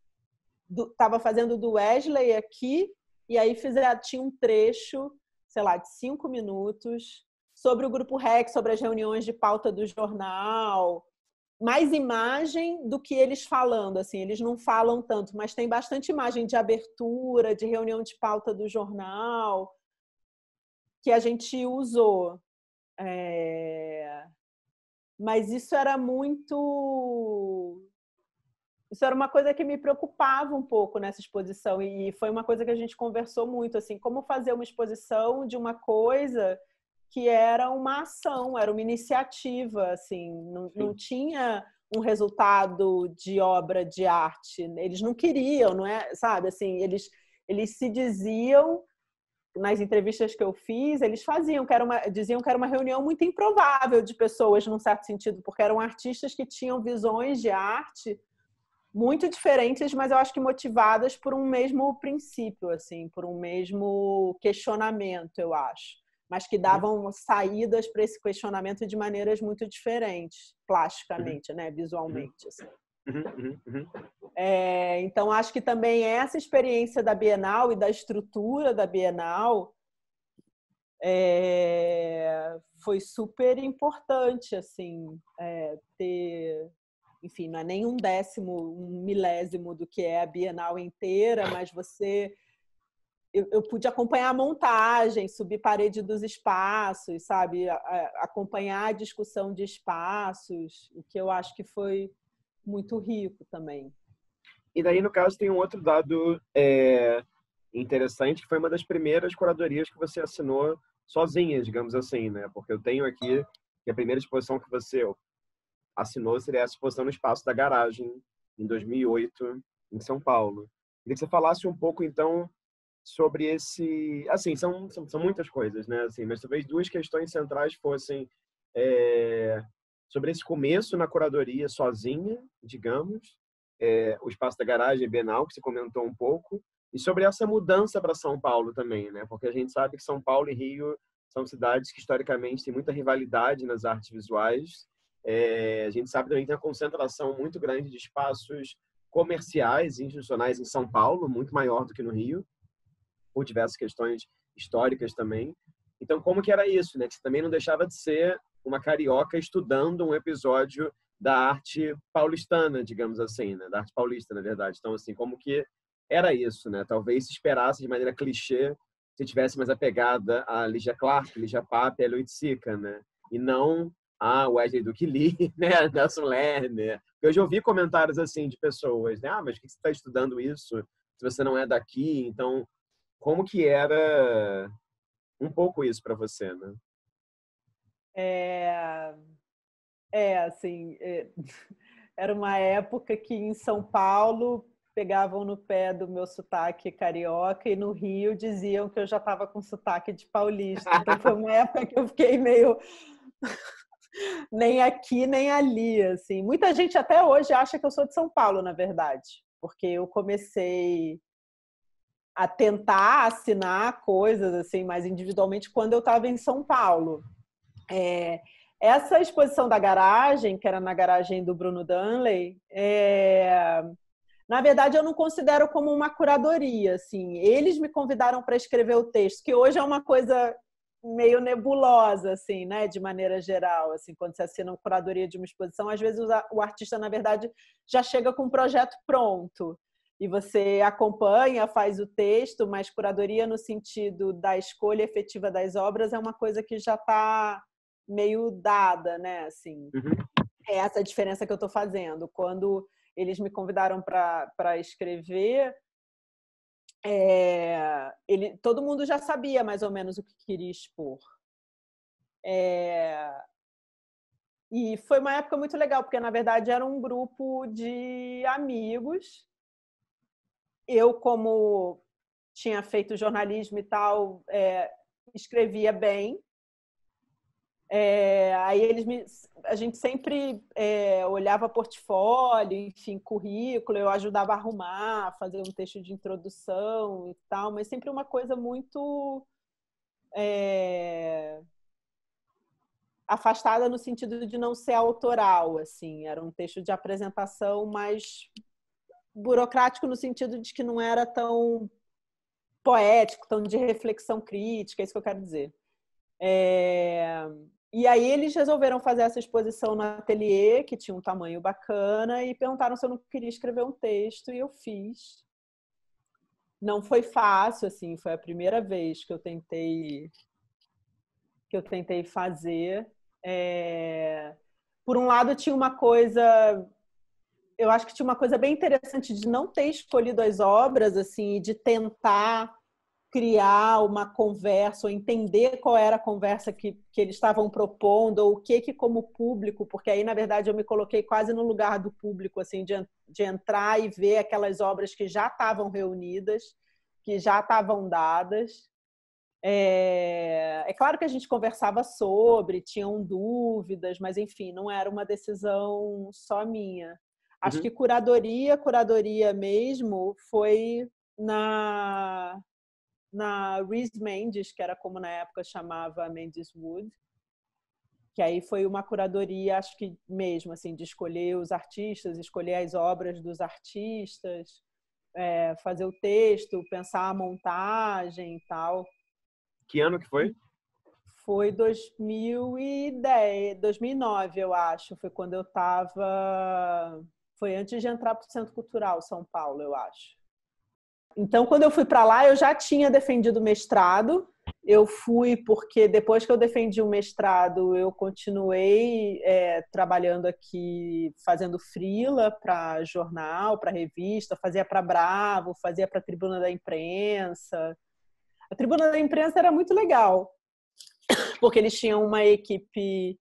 estava fazendo do Wesley aqui e aí fizeram, é, tinha um trecho, sei lá, de cinco minutos sobre o grupo REC, sobre as reuniões de pauta do jornal, mais imagem do que eles falando, assim, eles não falam tanto, mas tem bastante imagem de abertura, de reunião de pauta do jornal que a gente usou. É... Mas isso era muito. Isso era uma coisa que me preocupava um pouco nessa exposição, e foi uma coisa que a gente conversou muito, assim, como fazer uma exposição de uma coisa que era uma ação, era uma iniciativa, assim, não, não tinha um resultado de obra de arte. Eles não queriam, não é, sabe, assim, eles eles se diziam nas entrevistas que eu fiz, eles faziam que era uma, diziam que era uma reunião muito improvável de pessoas, num certo sentido, porque eram artistas que tinham visões de arte muito diferentes, mas eu acho que motivadas por um mesmo princípio, assim, por um mesmo questionamento, eu acho mas que uhum. davam saídas para esse questionamento de maneiras muito diferentes, plasticamente, né? visualmente. Uhum. Assim. Uhum, uhum, uhum. É, então, acho que também essa experiência da Bienal e da estrutura da Bienal é, foi super importante, assim, é, ter... Enfim, não é nem um décimo, um milésimo do que é a Bienal inteira, mas você eu, eu, pude acompanhar a montagem, subir parede dos espaços, sabe? A, a, acompanhar a discussão de espaços, o que eu acho que foi muito rico também. E daí, no caso, tem um outro dado é, interessante, que foi uma das primeiras curadorias que você assinou sozinha, digamos assim, né? Porque eu tenho aqui que a primeira exposição que você assinou seria a exposição no Espaço da Garagem, em 2008, em São Paulo. Queria que você falasse um pouco, então, sobre esse. Assim, são, são, são, muitas coisas, né? Assim, mas talvez duas questões centrais fossem é, sobre esse começo na curadoria sozinha, digamos, é, o espaço da garagem benal que você comentou um pouco, e sobre essa mudança para São Paulo também, né? Porque a gente sabe que São Paulo e Rio são cidades que historicamente têm muita rivalidade nas artes visuais. É, a gente sabe também que tem uma concentração muito grande de espaços comerciais e institucionais em São Paulo, muito maior do que no Rio por diversas questões históricas também. Então, como que era isso, né? Que também não deixava de ser uma carioca estudando um episódio da arte paulistana, digamos assim, né? Da arte paulista, na verdade. Então, assim, como que era isso, né? Talvez se esperasse de maneira clichê se tivesse mais apegada a Ligia Clark, Ligia Pape, a Luitzica, né? E não a Wesley Duke Lee, né? Nelson Lerner. Eu já ouvi comentários assim de pessoas, né? Ah, mas por que você está estudando isso se você não é daqui? Então, como que era um pouco isso para você, né? É, é assim, é... era uma época que em São Paulo pegavam no pé do meu sotaque carioca e no Rio diziam que eu já estava com sotaque de paulista. Então foi uma época que eu fiquei meio nem aqui nem ali, assim. Muita gente até hoje acha que eu sou de São Paulo, na verdade, porque eu comecei a tentar assinar coisas assim mais individualmente quando eu estava em São Paulo. É, essa exposição da garagem, que era na garagem do Bruno Danley, é, na verdade eu não considero como uma curadoria. Assim. Eles me convidaram para escrever o texto, que hoje é uma coisa meio nebulosa, assim, né? De maneira geral, assim, quando você assina uma curadoria de uma exposição, às vezes o artista, na verdade, já chega com um projeto pronto e você acompanha, faz o texto, mas curadoria no sentido da escolha efetiva das obras é uma coisa que já está meio dada, né? Assim, uhum. é essa diferença que eu estou fazendo. Quando eles me convidaram para escrever, é, ele, todo mundo já sabia mais ou menos o que queria expor. É, e foi uma época muito legal, porque na verdade era um grupo de amigos eu, como tinha feito jornalismo e tal, é, escrevia bem. É, aí eles me, a gente sempre é, olhava portfólio, enfim, currículo, eu ajudava a arrumar, fazer um texto de introdução e tal, mas sempre uma coisa muito é, afastada no sentido de não ser autoral, assim, era um texto de apresentação mais burocrático no sentido de que não era tão poético, tão de reflexão crítica, é isso que eu quero dizer. É... E aí eles resolveram fazer essa exposição no ateliê, que tinha um tamanho bacana, e perguntaram se eu não queria escrever um texto, e eu fiz. Não foi fácil, assim, foi a primeira vez que eu tentei que eu tentei fazer. É... Por um lado tinha uma coisa eu acho que tinha uma coisa bem interessante de não ter escolhido as obras, assim, de tentar criar uma conversa ou entender qual era a conversa que, que eles estavam propondo ou o que que como público, porque aí na verdade eu me coloquei quase no lugar do público assim de, de entrar e ver aquelas obras que já estavam reunidas, que já estavam dadas. É, é claro que a gente conversava sobre, tinham dúvidas, mas enfim, não era uma decisão só minha. Acho uhum. que curadoria, curadoria mesmo, foi na na Rhys Mendes, que era como na época chamava Mendes Wood, que aí foi uma curadoria, acho que mesmo, assim, de escolher os artistas, escolher as obras dos artistas, é, fazer o texto, pensar a montagem e tal. Que ano que foi? Foi 2010, 2009, eu acho. Foi quando eu estava foi antes de entrar para o Centro Cultural São Paulo, eu acho. Então, quando eu fui para lá, eu já tinha defendido mestrado. Eu fui porque depois que eu defendi o mestrado, eu continuei é, trabalhando aqui, fazendo frila para jornal, para revista, fazia para Bravo, fazia para Tribuna da Imprensa. A Tribuna da Imprensa era muito legal, porque eles tinham uma equipe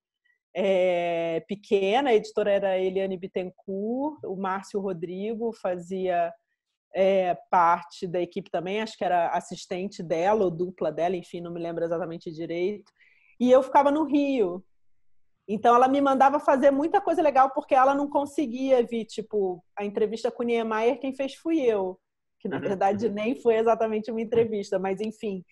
é, pequena, a editora era Eliane Bittencourt, o Márcio Rodrigo fazia é, parte da equipe também, acho que era assistente dela ou dupla dela, enfim, não me lembro exatamente direito. E eu ficava no Rio. Então ela me mandava fazer muita coisa legal porque ela não conseguia vir, tipo, a entrevista com o Niemeyer, quem fez fui eu, que na é. verdade nem foi exatamente uma entrevista, mas enfim,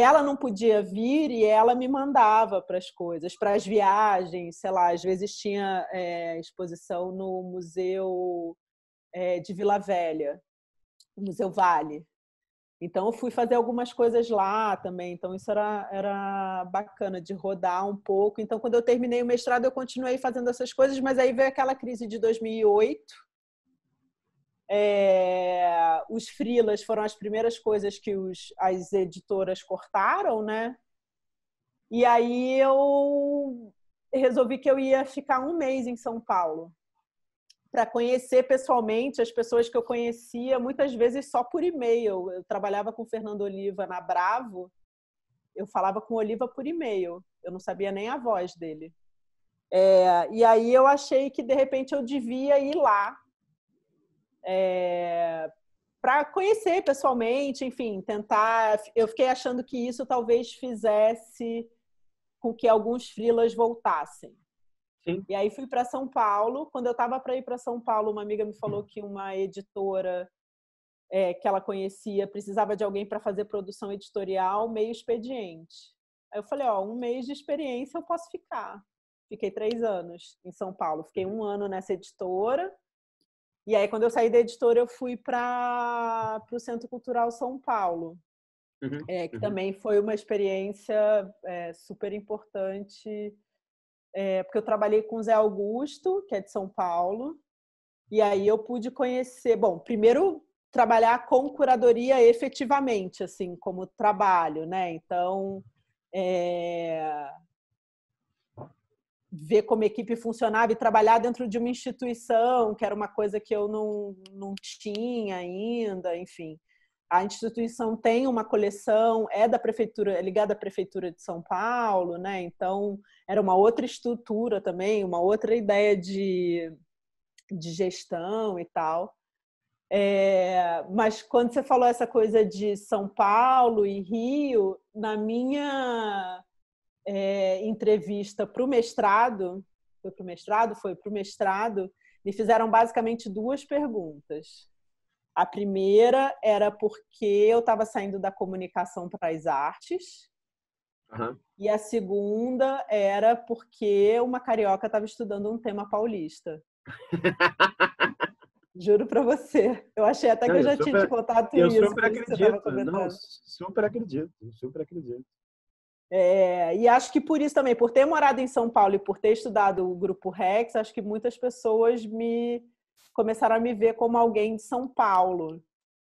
ela não podia vir e ela me mandava para as coisas, para as viagens, sei lá, às vezes tinha é, exposição no Museu é, de Vila Velha, Museu Vale. Então eu fui fazer algumas coisas lá também, então isso era, era bacana de rodar um pouco. Então quando eu terminei o mestrado eu continuei fazendo essas coisas, mas aí veio aquela crise de 2008 é, os frilas foram as primeiras coisas que os, as editoras cortaram, né? E aí eu resolvi que eu ia ficar um mês em São Paulo para conhecer pessoalmente as pessoas que eu conhecia, muitas vezes só por e-mail. Eu trabalhava com o Fernando Oliva na Bravo, eu falava com o Oliva por e-mail, eu não sabia nem a voz dele. É, e aí eu achei que de repente eu devia ir lá é, para conhecer pessoalmente, enfim, tentar. Eu fiquei achando que isso talvez fizesse com que alguns frilas voltassem. Sim. E aí fui para São Paulo. Quando eu estava para ir para São Paulo, uma amiga me falou que uma editora é, que ela conhecia precisava de alguém para fazer produção editorial meio expediente. Aí eu falei, ó, um mês de experiência eu posso ficar. Fiquei três anos em São Paulo. Fiquei uhum. um ano nessa editora e aí, quando eu saí da editora, eu fui para o Centro Cultural São Paulo, uhum, é, que uhum. também foi uma experiência é, super importante, é, porque eu trabalhei com o Zé Augusto, que é de São Paulo, e aí eu pude conhecer, bom, primeiro trabalhar com curadoria efetivamente, assim, como trabalho, né? Então, é, ver como equipe funcionava e trabalhar dentro de uma instituição, que era uma coisa que eu não, não tinha ainda, enfim. A instituição tem uma coleção, é da prefeitura, é ligada à prefeitura de São Paulo, né? Então era uma outra estrutura também, uma outra ideia de, de gestão e tal. É, mas quando você falou essa coisa de São Paulo e Rio, na minha é, entrevista para o mestrado, foi para o mestrado, foi para o mestrado, me fizeram basicamente duas perguntas. A primeira era porque eu estava saindo da comunicação para as artes. Uhum. E a segunda era porque uma carioca estava estudando um tema paulista. Juro para você. Eu achei até que não, eu já super, tinha te contado eu isso. Eu super acredito. Não, super acredito, super acredito. É, e acho que por isso também, por ter morado em São Paulo e por ter estudado o Grupo Rex, acho que muitas pessoas me começaram a me ver como alguém de São Paulo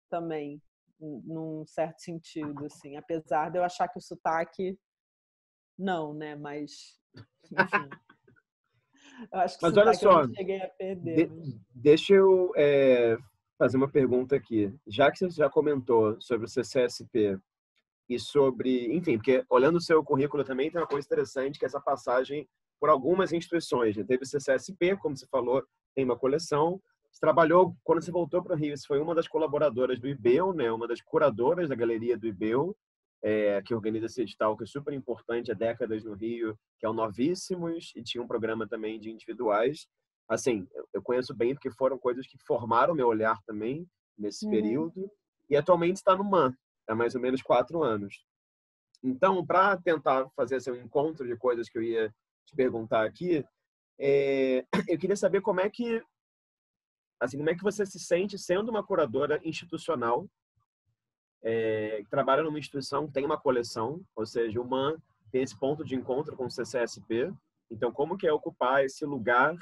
também, num certo sentido, assim. Apesar de eu achar que o sotaque, não, né? Mas, enfim. Eu acho que mas olha só, eu cheguei a perder. De, mas... Deixa eu é, fazer uma pergunta aqui. Já que você já comentou sobre o CCSP, e sobre, enfim, porque olhando o seu currículo também tem uma coisa interessante que é essa passagem por algumas instituições. Né? Teve o CCSP, como você falou, tem uma coleção. Você trabalhou, quando você voltou para o Rio, você foi uma das colaboradoras do IBEU, né? uma das curadoras da galeria do IBEU, é, que organiza esse edital que é super importante há décadas no Rio, que é o Novíssimos, e tinha um programa também de individuais. Assim, eu conheço bem porque foram coisas que formaram meu olhar também nesse uhum. período. E atualmente está no MAN, há mais ou menos quatro anos. Então, para tentar fazer esse um encontro de coisas que eu ia te perguntar aqui, é, eu queria saber como é que assim como é que você se sente sendo uma curadora institucional é, que trabalha numa instituição tem uma coleção, ou seja, uma tem esse ponto de encontro com o CCSP. Então, como que é ocupar esse lugar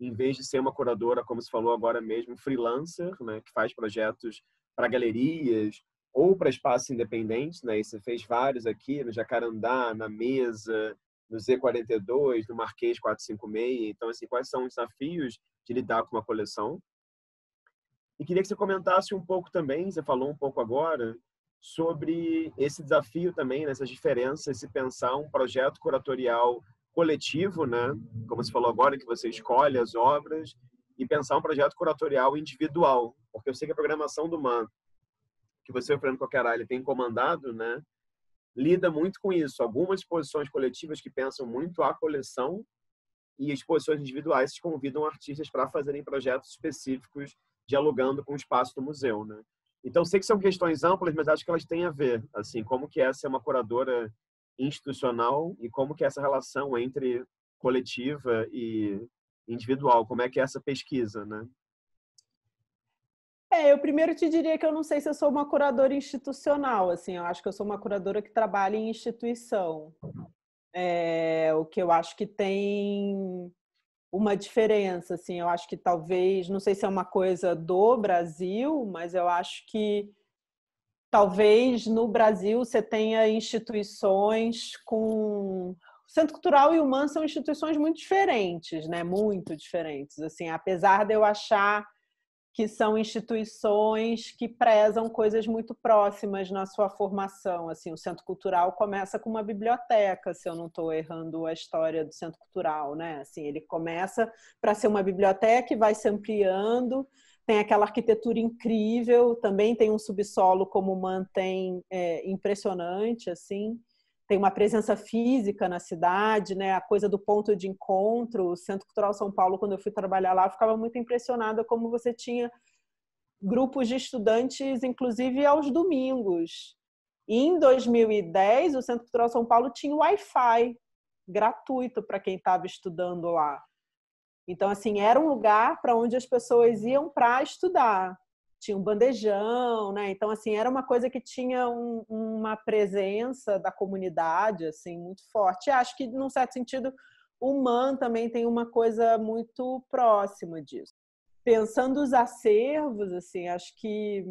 em vez de ser uma curadora, como se falou agora mesmo, freelancer, né, que faz projetos para galerias ou para espaços independentes, né? E você fez vários aqui, no Jacarandá, na Mesa, no Z42, no Marquês 456. Então, assim, quais são os desafios de lidar com uma coleção? E queria que você comentasse um pouco também, você falou um pouco agora, sobre esse desafio também, nessas né? diferenças, se pensar um projeto curatorial coletivo, né? Como você falou agora, que você escolhe as obras, e pensar um projeto curatorial individual, porque eu sei que a programação do MAN que você, o Fernando ele tem comandado, né, lida muito com isso. Algumas exposições coletivas que pensam muito a coleção e exposições individuais convidam artistas para fazerem projetos específicos dialogando com o espaço do museu, né? Então, sei que são questões amplas, mas acho que elas têm a ver, assim, como que essa é uma curadora institucional e como que é essa relação entre coletiva e individual, como é que é essa pesquisa, né? É, eu primeiro te diria que eu não sei se eu sou uma curadora institucional, assim, eu acho que eu sou uma curadora que trabalha em instituição. É, o que eu acho que tem uma diferença, assim, eu acho que talvez, não sei se é uma coisa do Brasil, mas eu acho que talvez no Brasil você tenha instituições com o Centro Cultural e o MAN são instituições muito diferentes, né? Muito diferentes, assim, apesar de eu achar que são instituições que prezam coisas muito próximas na sua formação. Assim, o Centro Cultural começa com uma biblioteca, se eu não estou errando a história do Centro Cultural, né? Assim, ele começa para ser uma biblioteca e vai se ampliando. Tem aquela arquitetura incrível, também tem um subsolo como mantém é, impressionante, assim tem uma presença física na cidade, né? A coisa do ponto de encontro, o Centro Cultural São Paulo, quando eu fui trabalhar lá, eu ficava muito impressionada como você tinha grupos de estudantes, inclusive aos domingos. E em 2010, o Centro Cultural São Paulo tinha Wi-Fi gratuito para quem estava estudando lá. Então, assim, era um lugar para onde as pessoas iam para estudar tinha um bandejão, né? Então, assim, era uma coisa que tinha um, uma presença da comunidade, assim, muito forte. E acho que, num certo sentido, o MAN também tem uma coisa muito próxima disso. Pensando os acervos, assim, acho que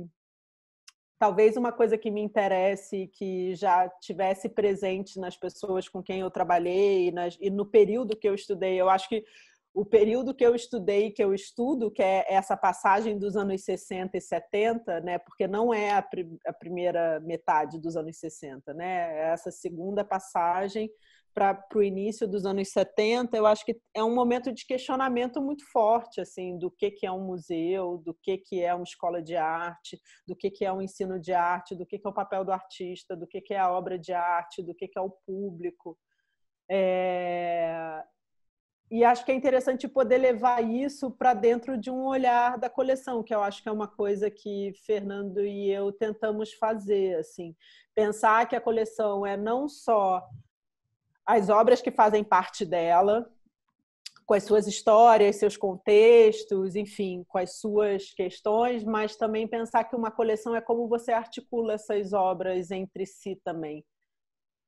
talvez uma coisa que me interesse, que já tivesse presente nas pessoas com quem eu trabalhei nas, e no período que eu estudei, eu acho que o período que eu estudei, que eu estudo, que é essa passagem dos anos 60 e 70, né? Porque não é a, a primeira metade dos anos 60, né? É essa segunda passagem para o início dos anos 70, eu acho que é um momento de questionamento muito forte, assim, do que, que é um museu, do que, que é uma escola de arte, do que, que é um ensino de arte, do que, que é o papel do artista, do que, que é a obra de arte, do que, que é o público. É e acho que é interessante poder levar isso para dentro de um olhar da coleção, que eu acho que é uma coisa que Fernando e eu tentamos fazer, assim, pensar que a coleção é não só as obras que fazem parte dela, com as suas histórias, seus contextos, enfim, com as suas questões, mas também pensar que uma coleção é como você articula essas obras entre si também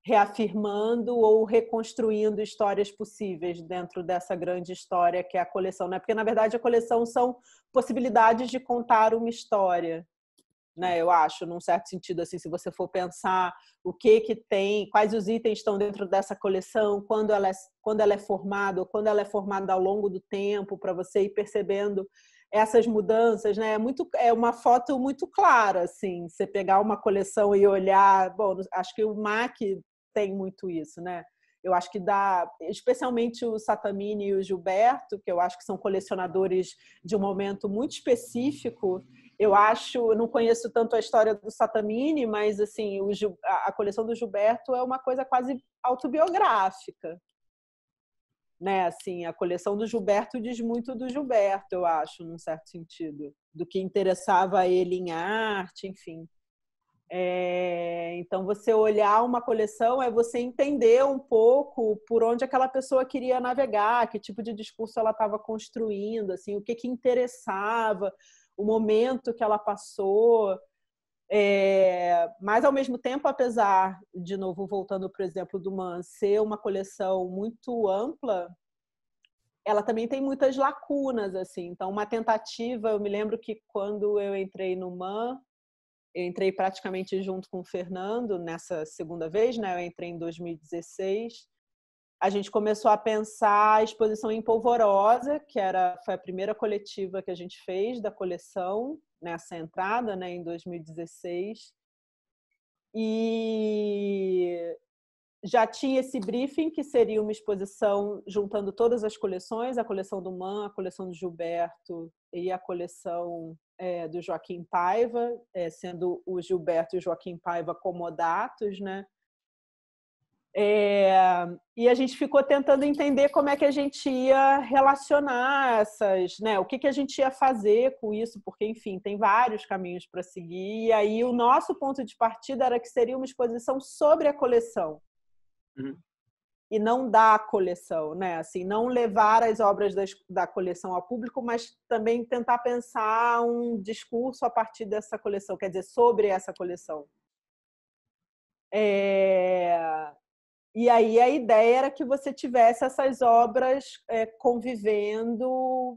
reafirmando ou reconstruindo histórias possíveis dentro dessa grande história que é a coleção, né? Porque na verdade a coleção são possibilidades de contar uma história, né? Eu acho, num certo sentido assim, se você for pensar o que que tem, quais os itens estão dentro dessa coleção, quando ela é, quando ela é formada, ou quando ela é formada ao longo do tempo, para você ir percebendo essas mudanças, né? É muito é uma foto muito clara assim, você pegar uma coleção e olhar, bom, acho que o Mac tem muito isso, né? Eu acho que dá, especialmente o Satamini e o Gilberto, que eu acho que são colecionadores de um momento muito específico. Eu acho, não conheço tanto a história do Satamini, mas assim, o, a coleção do Gilberto é uma coisa quase autobiográfica. Né? Assim, a coleção do Gilberto diz muito do Gilberto, eu acho, num certo sentido, do que interessava a ele em arte, enfim. É, então, você olhar uma coleção é você entender um pouco por onde aquela pessoa queria navegar, que tipo de discurso ela estava construindo, assim, o que, que interessava, o momento que ela passou. É, mas, ao mesmo tempo, apesar, de novo, voltando para o exemplo do Man, ser uma coleção muito ampla, ela também tem muitas lacunas, assim. Então, uma tentativa, eu me lembro que quando eu entrei no Man, eu entrei praticamente junto com o Fernando nessa segunda vez, né? Eu entrei em 2016. A gente começou a pensar a exposição em Polvorosa, que era foi a primeira coletiva que a gente fez da coleção nessa né? entrada, né, em 2016. E já tinha esse briefing que seria uma exposição juntando todas as coleções, a coleção do Man, a coleção do Gilberto e a coleção é, do Joaquim Paiva, é, sendo o Gilberto e o Joaquim Paiva comodatos, né? É, e a gente ficou tentando entender como é que a gente ia relacionar essas, né? O que, que a gente ia fazer com isso, porque, enfim, tem vários caminhos para seguir. E aí o nosso ponto de partida era que seria uma exposição sobre a coleção. Uhum e não da coleção, né? Assim, não levar as obras das, da coleção ao público, mas também tentar pensar um discurso a partir dessa coleção, quer dizer, sobre essa coleção. É... E aí a ideia era que você tivesse essas obras é, convivendo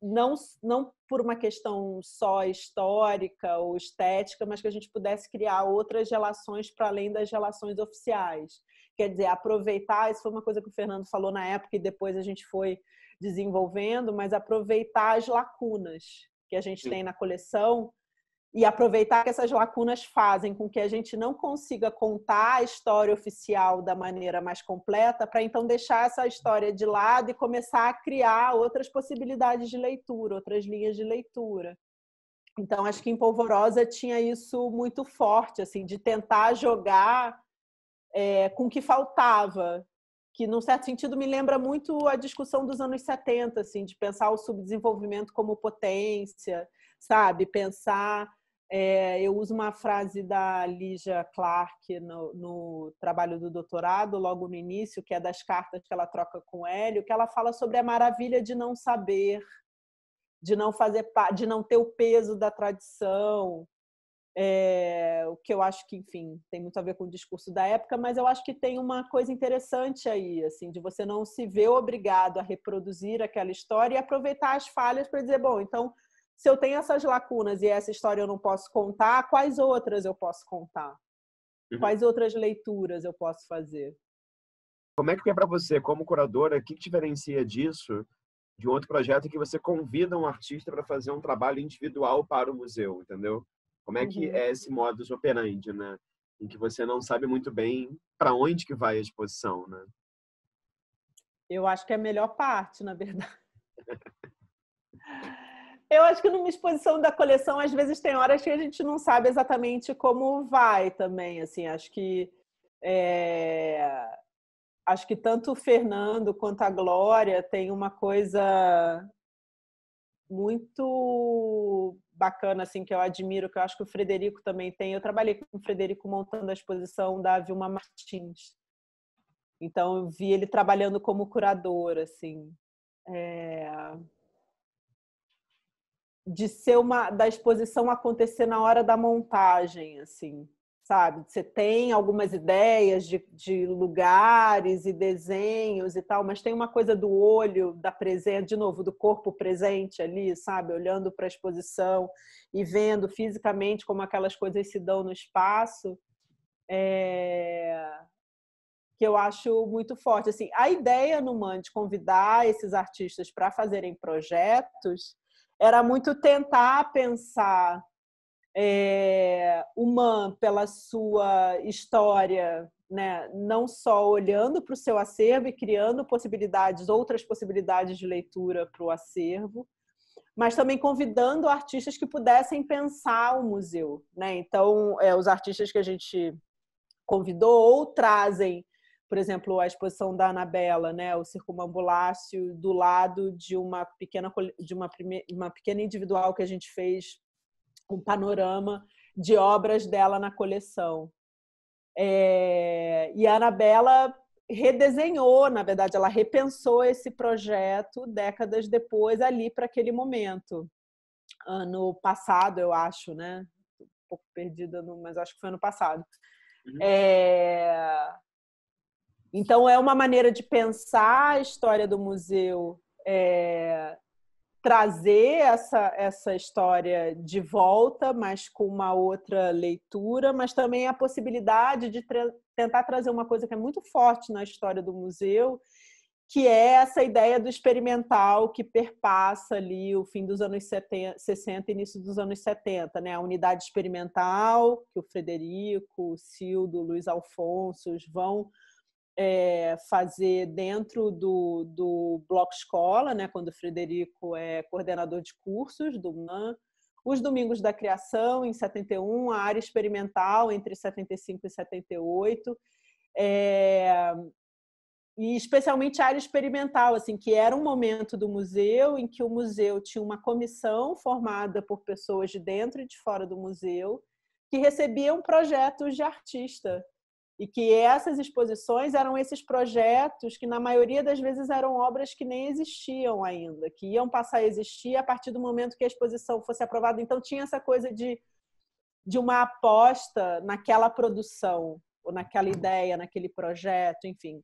não, não por uma questão só histórica ou estética, mas que a gente pudesse criar outras relações para além das relações oficiais quer dizer, aproveitar, isso foi uma coisa que o Fernando falou na época e depois a gente foi desenvolvendo, mas aproveitar as lacunas que a gente Sim. tem na coleção e aproveitar que essas lacunas fazem com que a gente não consiga contar a história oficial da maneira mais completa, para então deixar essa história de lado e começar a criar outras possibilidades de leitura, outras linhas de leitura. Então, acho que em Polvorosa tinha isso muito forte, assim, de tentar jogar é, com o que faltava, que num certo sentido me lembra muito a discussão dos anos 70, assim, de pensar o subdesenvolvimento como potência, sabe? Pensar. É, eu uso uma frase da Lígia Clark no, no, trabalho do doutorado, logo no início, que é das cartas que ela troca com Hélio, que ela fala sobre a maravilha de não saber, de não fazer, de não ter o peso da tradição, é, o que eu acho que, enfim, tem muito a ver com o discurso da época, mas eu acho que tem uma coisa interessante aí, assim, de você não se ver obrigado a reproduzir aquela história e aproveitar as falhas para dizer, bom, então, se eu tenho essas lacunas e essa história eu não posso contar, quais outras eu posso contar? Uhum. Quais outras leituras eu posso fazer? Como é que é para você, como curadora, o que diferencia disso de um outro projeto em que você convida um artista para fazer um trabalho individual para o museu, entendeu? Como é que uhum. é esse modus operandi, né? Em que você não sabe muito bem para onde que vai a exposição, né? Eu acho que é a melhor parte, na verdade. Eu acho que numa exposição da coleção, às vezes tem horas que a gente não sabe exatamente como vai também, assim, acho que é... acho que tanto o Fernando quanto a Glória tem uma coisa muito bacana, assim, que eu admiro, que eu acho que o Frederico também tem. Eu trabalhei com o Frederico montando a exposição da Vilma Martins. Então, eu vi ele trabalhando como curador, assim. É... De ser uma... da exposição acontecer na hora da montagem, assim sabe? Você tem algumas ideias de, de, lugares e desenhos e tal, mas tem uma coisa do olho, da presença, de novo, do corpo presente ali, sabe? Olhando para a exposição e vendo fisicamente como aquelas coisas se dão no espaço, é... que eu acho muito forte. Assim, a ideia no MAN de convidar esses artistas para fazerem projetos era muito tentar pensar é, humã pela sua história, né? não só olhando para o seu acervo e criando possibilidades, outras possibilidades de leitura para o acervo, mas também convidando artistas que pudessem pensar o museu. Né? Então, é, os artistas que a gente convidou ou trazem, por exemplo, a exposição da Anabela, né? o Circumambulácio, do lado de uma pequena, de uma, prime... uma pequena individual que a gente fez um panorama de obras dela na coleção. É... e a Anabela redesenhou, na verdade, ela repensou esse projeto décadas depois, ali para aquele momento. Ano passado, eu acho, né? Um pouco perdida, mas acho que foi ano passado. Uhum. É... Então, é uma maneira de pensar a história do museu é, trazer essa, essa história de volta, mas com uma outra leitura, mas também a possibilidade de tra tentar trazer uma coisa que é muito forte na história do museu, que é essa ideia do experimental que perpassa ali o fim dos anos 70, 60 início dos anos 70, né? A unidade experimental que o Frederico, o Cildo, o Luiz Alfonso vão é, fazer dentro do, do bloco escola, né, quando o Frederico é coordenador de cursos do MAN, os Domingos da Criação, em 71, a área experimental, entre 75 e 78, é, eh, e especialmente a área experimental, assim, que era um momento do museu em que o museu tinha uma comissão formada por pessoas de dentro e de fora do museu que recebiam projetos de artista e que essas exposições eram esses projetos que, na maioria das vezes, eram obras que nem existiam ainda, que iam passar a existir a partir do momento que a exposição fosse aprovada. Então, tinha essa coisa de, de uma aposta naquela produção, ou naquela ideia, naquele projeto, enfim.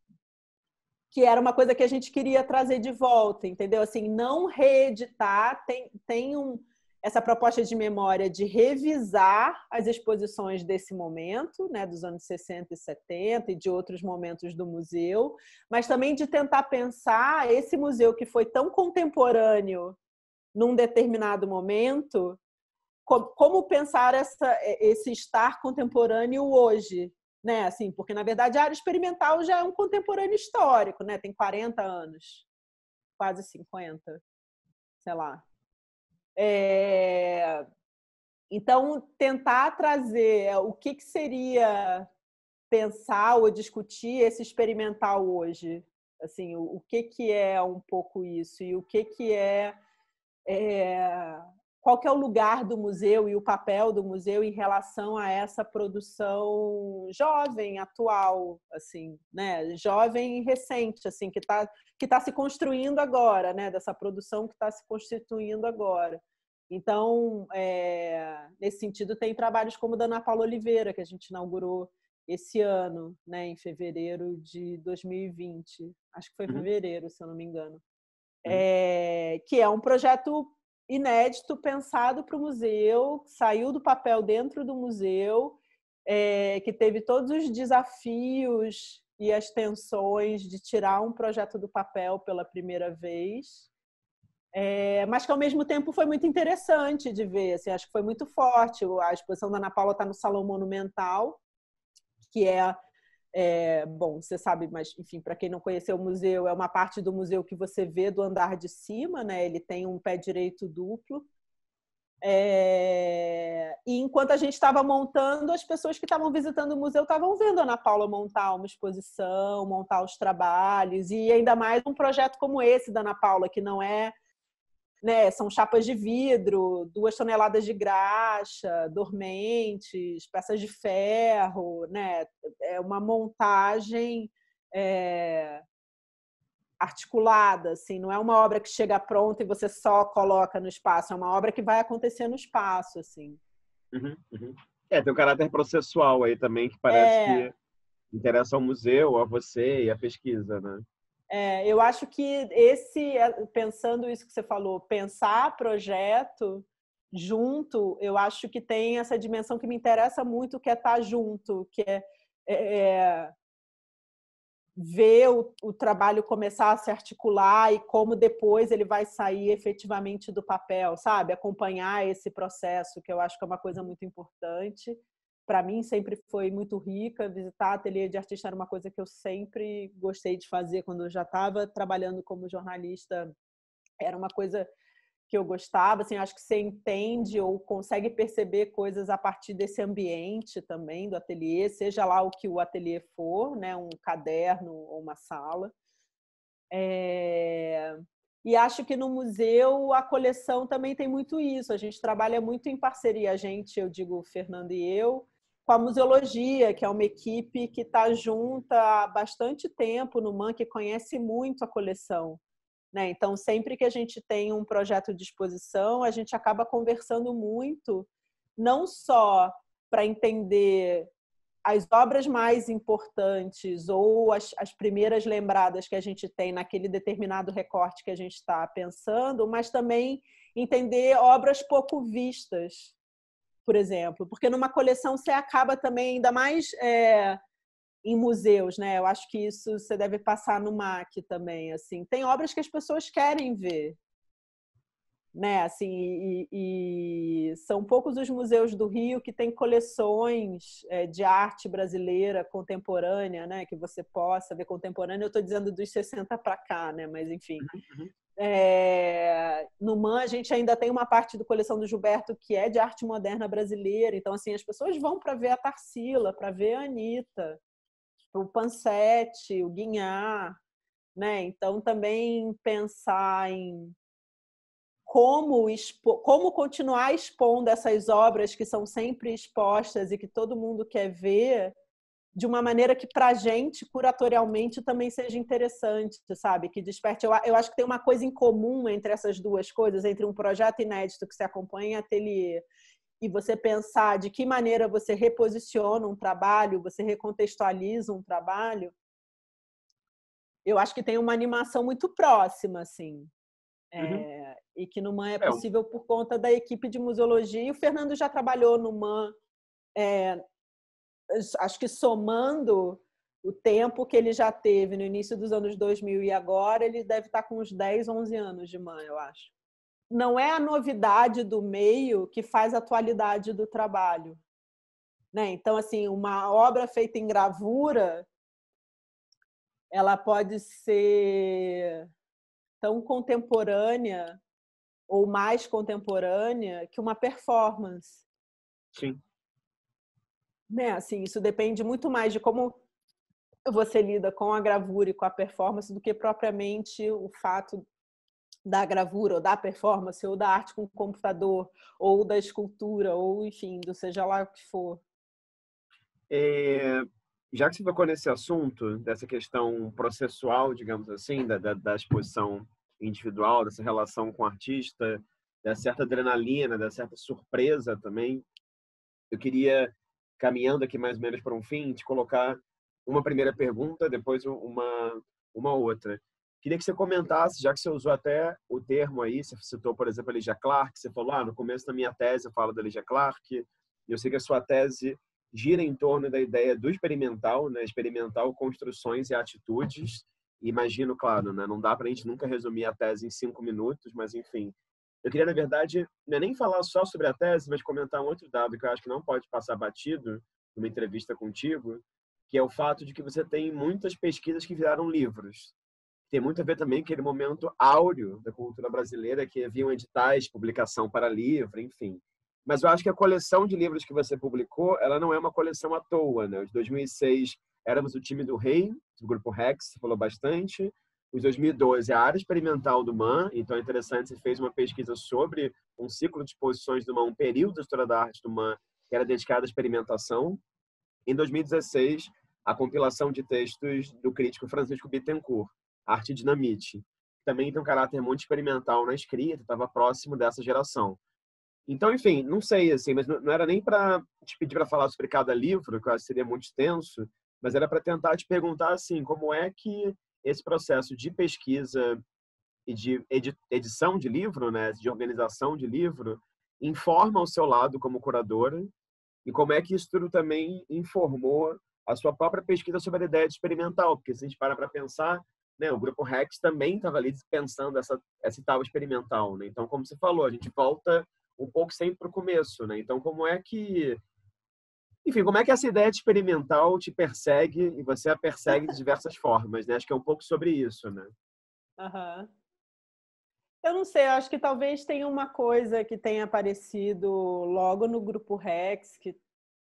Que era uma coisa que a gente queria trazer de volta, entendeu? Assim, não reeditar, tem, tem um essa proposta de memória de revisar as exposições desse momento, né, dos anos 60 e 70 e de outros momentos do museu, mas também de tentar pensar esse museu que foi tão contemporâneo num determinado momento, como pensar essa, esse estar contemporâneo hoje, né? Assim, porque na verdade a área experimental já é um contemporâneo histórico, né? Tem 40 anos, quase 50, sei lá. É... Então, tentar trazer é, o que, que seria pensar ou discutir esse experimental hoje. Assim, o, o que, que é um pouco isso e o que, que é, é qual que é o lugar do museu e o papel do museu em relação a essa produção jovem, atual, assim, né? Jovem e recente, assim, que está que tá se construindo agora, né? Dessa produção que está se constituindo agora. Então, é, nesse sentido, tem trabalhos como o da Ana Paula Oliveira, que a gente inaugurou esse ano, né, em fevereiro de 2020. Acho que foi uhum. fevereiro, se eu não me engano. Uhum. É, que é um projeto inédito, pensado para o museu, saiu do papel dentro do museu, é, que teve todos os desafios e as tensões de tirar um projeto do papel pela primeira vez. É, mas que ao mesmo tempo foi muito interessante de ver, assim, acho que foi muito forte. A exposição da Ana Paula está no Salão Monumental, que é é, bom, você sabe, mas enfim, para quem não conheceu o museu, é uma parte do museu que você vê do andar de cima, né? Ele tem um pé direito duplo. É... E enquanto a gente estava montando, as pessoas que estavam visitando o museu estavam vendo a Ana Paula montar uma exposição, montar os trabalhos, e ainda mais um projeto como esse da Ana Paula, que não é né? São chapas de vidro, duas toneladas de graxa, dormentes, peças de ferro, né? É uma montagem é, articulada, assim, não é uma obra que chega pronta e você só coloca no espaço, é uma obra que vai acontecer no espaço, assim. Uhum, uhum. É, tem um caráter processual aí também que parece é... que interessa ao museu, a você e à pesquisa, né? É, eu acho que esse, é, pensando isso que você falou, pensar projeto junto, eu acho que tem essa dimensão que me interessa muito, que é estar junto, que é, é, é ver o, o, trabalho começar a se articular e como depois ele vai sair efetivamente do papel, sabe? Acompanhar esse processo, que eu acho que é uma coisa muito importante para mim sempre foi muito rica. Visitar ateliê de artista era uma coisa que eu sempre gostei de fazer quando eu já estava trabalhando como jornalista. Era uma coisa que eu gostava, assim, acho que você entende ou consegue perceber coisas a partir desse ambiente também do ateliê, seja lá o que o ateliê for, né, um caderno ou uma sala. É... E acho que no museu a coleção também tem muito isso. A gente trabalha muito em parceria, a gente, eu digo, o Fernando e eu, com a museologia, que é uma equipe que está junta há bastante tempo no MAN, que conhece muito a coleção. Né? Então, sempre que a gente tem um projeto de exposição, a gente acaba conversando muito, não só para entender as obras mais importantes ou as, as primeiras lembradas que a gente tem naquele determinado recorte que a gente está pensando, mas também entender obras pouco vistas, por exemplo, porque numa coleção você acaba também ainda mais é, em museus, né? Eu acho que isso você deve passar no MAC também, assim. Tem obras que as pessoas querem ver, né? Assim, e, e são poucos os museus do Rio que têm coleções eh, de arte brasileira contemporânea, né? Que você possa ver contemporânea. Eu estou dizendo dos 60 para cá, né? Mas enfim. Uhum, uhum. É, no MAN, a gente ainda tem uma parte do coleção do Gilberto que é de arte moderna brasileira. Então, assim, as pessoas vão para ver a Tarsila, para ver a Anitta, o Pansete o Guinhar. Né? Então, também pensar em como, expo, como continuar expondo essas obras que são sempre expostas e que todo mundo quer ver de uma maneira que para gente, curatorialmente, também seja interessante, sabe? Que desperte. Eu, eu, acho que tem uma coisa em comum entre essas duas coisas, entre um projeto inédito que se acompanha ateliê e você pensar de que maneira você reposiciona um trabalho, você recontextualiza um trabalho. Eu acho que tem uma animação muito próxima, assim. É, uhum. e que no MAN é, é possível por conta da equipe de museologia. E o Fernando já trabalhou no MAN é, acho que somando o tempo que ele já teve no início dos anos 2000 e agora, ele deve estar tá com uns 10, 11 anos de mãe, eu acho. Não é a novidade do meio que faz a atualidade do trabalho. Né? Então, assim, uma obra feita em gravura, ela pode ser tão contemporânea ou mais contemporânea que uma performance. Sim né? Assim, isso depende muito mais de como você lida com a gravura e com a performance do que propriamente o fato da gravura ou da performance ou da arte com o computador ou da escultura ou enfim, do seja lá o que for. É, já que você tocou nesse assunto, dessa questão processual, digamos assim, da, da, da exposição individual, dessa relação com o artista, da certa adrenalina, da certa surpresa também, eu queria caminhando aqui mais ou menos para um fim, te colocar uma primeira pergunta, depois uma, uma outra. Queria que você comentasse, já que você usou até o termo aí, você citou, por exemplo, a Ligia Clark, você falou, ah, no começo da minha tese eu falo da Ligia Clark, eu sei que a sua tese gira em torno da ideia do experimental, né? experimental, construções e atitudes. Uhum. Imagino, claro, né? não dá para a gente nunca resumir a tese em cinco minutos, mas enfim, eu queria, na verdade, não é nem falar só sobre a tese, mas comentar um outro dado que eu acho que não pode passar batido numa entrevista contigo, que é o fato de que você tem muitas pesquisas que viraram livros. Tem muito a ver também com aquele momento áureo da cultura brasileira, que haviam editais, publicação para livro, enfim. Mas eu acho que a coleção de livros que você publicou, ela não é uma coleção à toa, né? De 2006, éramos o time do Rei, do grupo Rex, falou bastante os 2012, a área experimental do MAN, então é interessante, você fez uma pesquisa sobre um ciclo de exposições do MAN, um período da história da arte do MAN, que era dedicado à experimentação. Em 2016, a compilação de textos do crítico Francisco Bittencourt, Arte Dinamite. Também tem um caráter muito experimental na escrita, estava próximo dessa geração. Então, enfim, não sei, assim, mas não era nem para te pedir para falar sobre cada livro, que eu acho que seria muito extenso, mas era para tentar te perguntar, assim, como é que esse processo de pesquisa e de edição de livro, né, de organização de livro, informa o seu lado como curadora e como é que isso tudo também informou a sua própria pesquisa sobre a ideia experimental, porque se a gente para para pensar, né, o grupo Rex também estava ali pensando essa, essa etapa experimental, né? Então, como você falou, a gente volta um pouco sempre para o começo, né? Então, como é que enfim, como é que essa ideia experimental te persegue e você a persegue de diversas formas, né? Acho que é um pouco sobre isso, né? Uhum. Eu não sei, eu acho que talvez tenha uma coisa que tenha aparecido logo no grupo Rex, que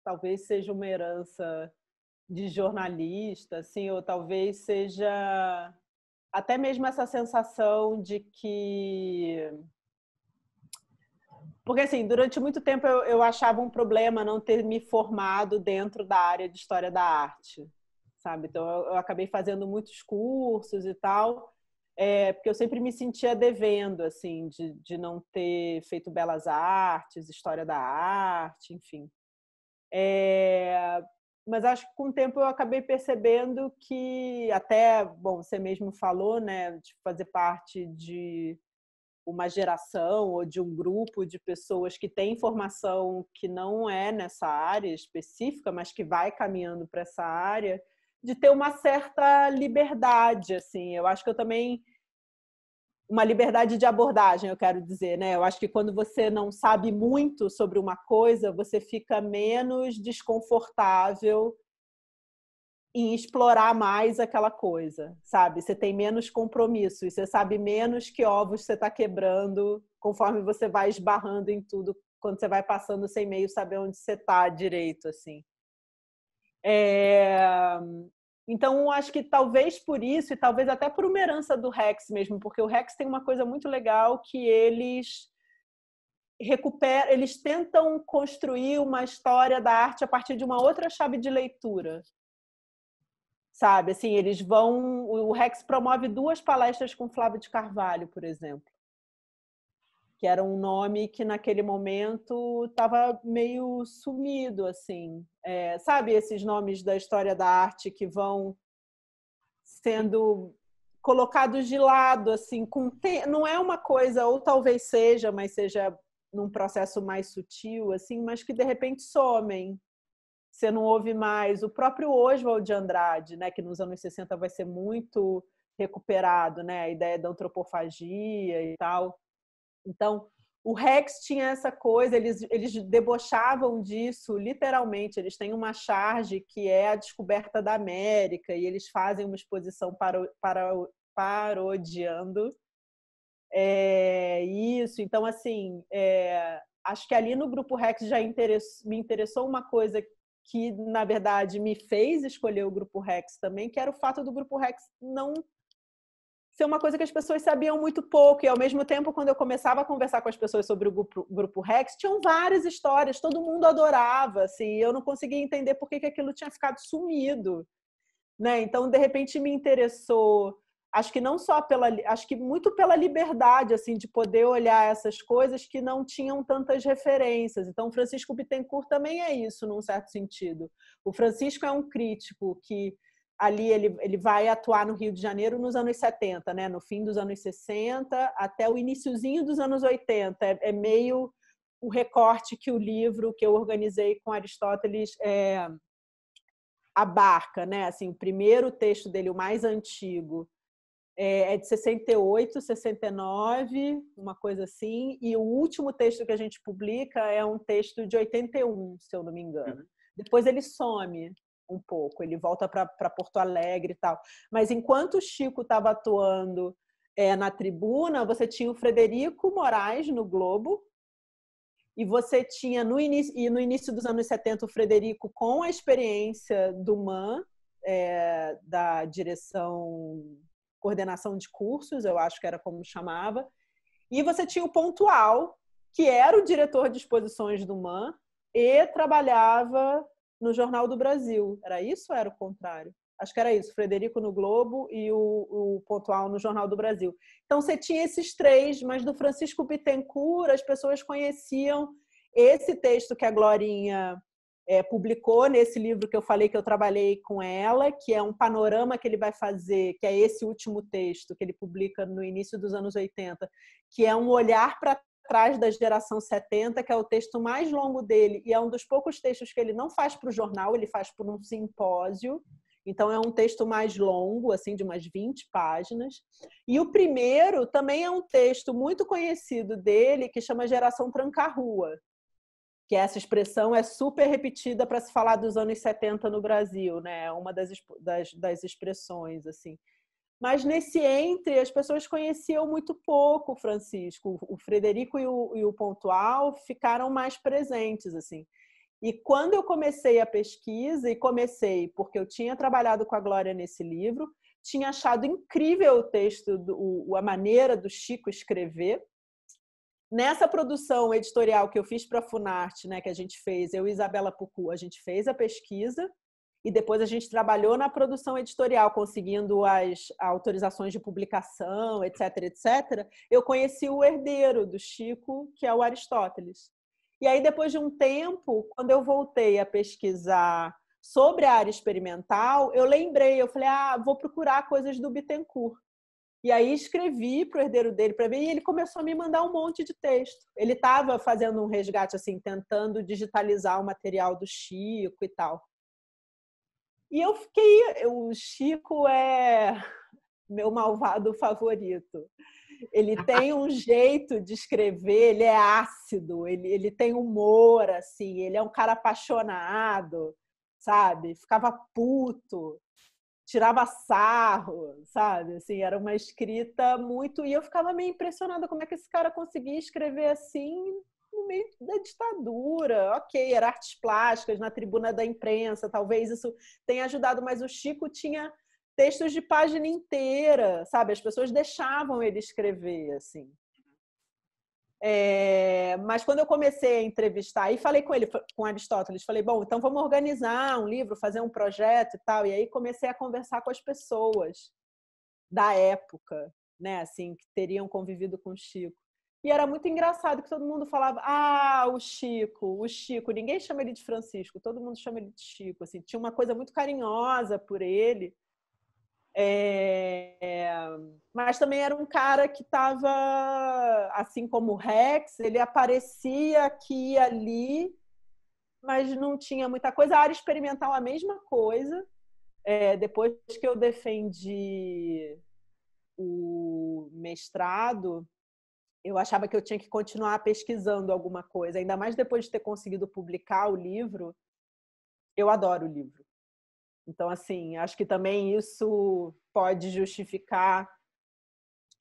talvez seja uma herança de jornalista, assim, ou talvez seja até mesmo essa sensação de que porque, assim, durante muito tempo eu, eu achava um problema não ter me formado dentro da área de história da arte, sabe? Então, eu, eu acabei fazendo muitos cursos e tal, é, porque eu sempre me sentia devendo, assim, de, de não ter feito belas artes, história da arte, enfim. É, mas acho que com o tempo eu acabei percebendo que, até, bom, você mesmo falou, né, de fazer parte de uma geração ou de um grupo de pessoas que tem formação que não é nessa área específica, mas que vai caminhando para essa área, de ter uma certa liberdade, assim. Eu acho que eu também uma liberdade de abordagem, eu quero dizer, né? Eu acho que quando você não sabe muito sobre uma coisa, você fica menos desconfortável em explorar mais aquela coisa, sabe? Você tem menos compromisso e você sabe menos que ovos você está quebrando conforme você vai esbarrando em tudo quando você vai passando sem meio saber onde você está direito, assim. É... Então, acho que talvez por isso e talvez até por uma herança do Rex mesmo, porque o Rex tem uma coisa muito legal que eles recuperam, eles tentam construir uma história da arte a partir de uma outra chave de leitura, sabe? Assim, eles vão. O Rex promove duas palestras com Flávio de Carvalho, por exemplo, que era um nome que naquele momento estava meio sumido, assim, é, sabe? Esses nomes da história da arte que vão sendo colocados de lado, assim, com te... não é uma coisa ou talvez seja, mas seja num processo mais sutil, assim, mas que de repente somem, você não ouve mais o próprio Oswald de Andrade, né, que nos anos 60 vai ser muito recuperado, né, a ideia da antropofagia e tal. Então, o Rex tinha essa coisa, eles, eles debochavam disso literalmente. Eles têm uma charge que é a descoberta da América e eles fazem uma exposição para para parodiando é, isso. Então, assim, é, acho que ali no grupo Rex já interess, me interessou uma coisa que na verdade me fez escolher o grupo Rex também, que era o fato do grupo Rex não ser uma coisa que as pessoas sabiam muito pouco. E ao mesmo tempo, quando eu começava a conversar com as pessoas sobre o grupo, grupo Rex, tinham várias histórias, todo mundo adorava, assim, eu não conseguia entender por que, que aquilo tinha ficado sumido. Né? Então, de repente, me interessou acho que não só pela, acho que muito pela liberdade assim de poder olhar essas coisas que não tinham tantas referências. Então, Francisco Bittencourt também é isso, num certo sentido. O Francisco é um crítico que ali ele, ele vai atuar no Rio de Janeiro nos anos 70, né? no fim dos anos 60 até o iníciozinho dos anos 80. É, é, meio o recorte que o livro que eu organizei com Aristóteles é, abarca, né? Assim, o primeiro texto dele, o mais antigo, é, é, de 68, 69, uma coisa assim, e o último texto que a gente publica é um texto de 81, se eu não me engano. Uhum. Depois ele some um pouco, ele volta para Porto Alegre e tal. Mas enquanto o Chico estava atuando é, na tribuna, você tinha o Frederico Moraes no Globo, e você tinha no início, e no início dos anos 70 o Frederico com a experiência do MAN, é, da direção coordenação de cursos, eu acho que era como chamava, e você tinha o pontual, que era o diretor de exposições do MAN e trabalhava no Jornal do Brasil. Era isso ou era o contrário? Acho que era isso, Frederico no Globo e o, o Pontual no Jornal do Brasil. Então você tinha esses três, mas do Francisco Bittencourt as pessoas conheciam esse texto que a Glorinha é, publicou nesse livro que eu falei que eu trabalhei com ela, que é um panorama que ele vai fazer, que é esse último texto que ele publica no início dos anos 80, que é um olhar para trás da geração 70, que é o texto mais longo dele e é um dos poucos textos que ele não faz para o jornal, ele faz por um simpósio. Então é um texto mais longo, assim, de umas 20 páginas. E o primeiro também é um texto muito conhecido dele, que chama Geração Tranca-Rua, que essa expressão é super repetida para se falar dos anos 70 no Brasil, né? É uma das, das, das expressões, assim. Mas nesse entre, as pessoas conheciam muito pouco o Francisco. O Frederico e o, e o Pontual ficaram mais presentes, assim. E quando eu comecei a pesquisa, e comecei porque eu tinha trabalhado com a Glória nesse livro, tinha achado incrível o texto, do, a maneira do Chico escrever, Nessa produção editorial que eu fiz para a Funarte, né, que a gente fez, eu e Isabela Pucu, a gente fez a pesquisa e depois a gente trabalhou na produção editorial, conseguindo as autorizações de publicação, etc, etc. Eu conheci o herdeiro do Chico, que é o Aristóteles. E aí, depois de um tempo, quando eu voltei a pesquisar sobre a área experimental, eu lembrei, eu falei, ah, vou procurar coisas do Bittencourt. E aí escrevi para o herdeiro dele para ver e ele começou a me mandar um monte de texto. Ele estava fazendo um resgate assim, tentando digitalizar o material do Chico e tal. E eu fiquei, o Chico é meu malvado favorito. Ele tem um jeito de escrever, ele é ácido, ele, ele tem humor assim, ele é um cara apaixonado, sabe? Ficava puto tirava sarro, sabe? Assim, era uma escrita muito. E eu ficava meio impressionada como é que esse cara conseguia escrever assim no meio da ditadura. Ok, era artes plásticas na tribuna da imprensa, talvez isso tenha ajudado, mas o Chico tinha textos de página inteira, sabe? As pessoas deixavam ele escrever, assim. É, mas quando eu comecei a entrevistar, e falei com ele, com Aristóteles, falei, bom, então vamos organizar um livro, fazer um projeto e tal. E aí comecei a conversar com as pessoas da época, né, assim, que teriam convivido com o Chico. E era muito engraçado que todo mundo falava, ah, o Chico, o Chico. Ninguém chama ele de Francisco, todo mundo chama ele de Chico. Assim, tinha uma coisa muito carinhosa por ele. É, é, mas também era um cara que estava, assim como o Rex, ele aparecia aqui e ali, mas não tinha muita coisa. A área experimental, a mesma coisa. É, depois que eu defendi o mestrado, eu achava que eu tinha que continuar pesquisando alguma coisa, ainda mais depois de ter conseguido publicar o livro. Eu adoro o livro. Então, assim, acho que também isso pode justificar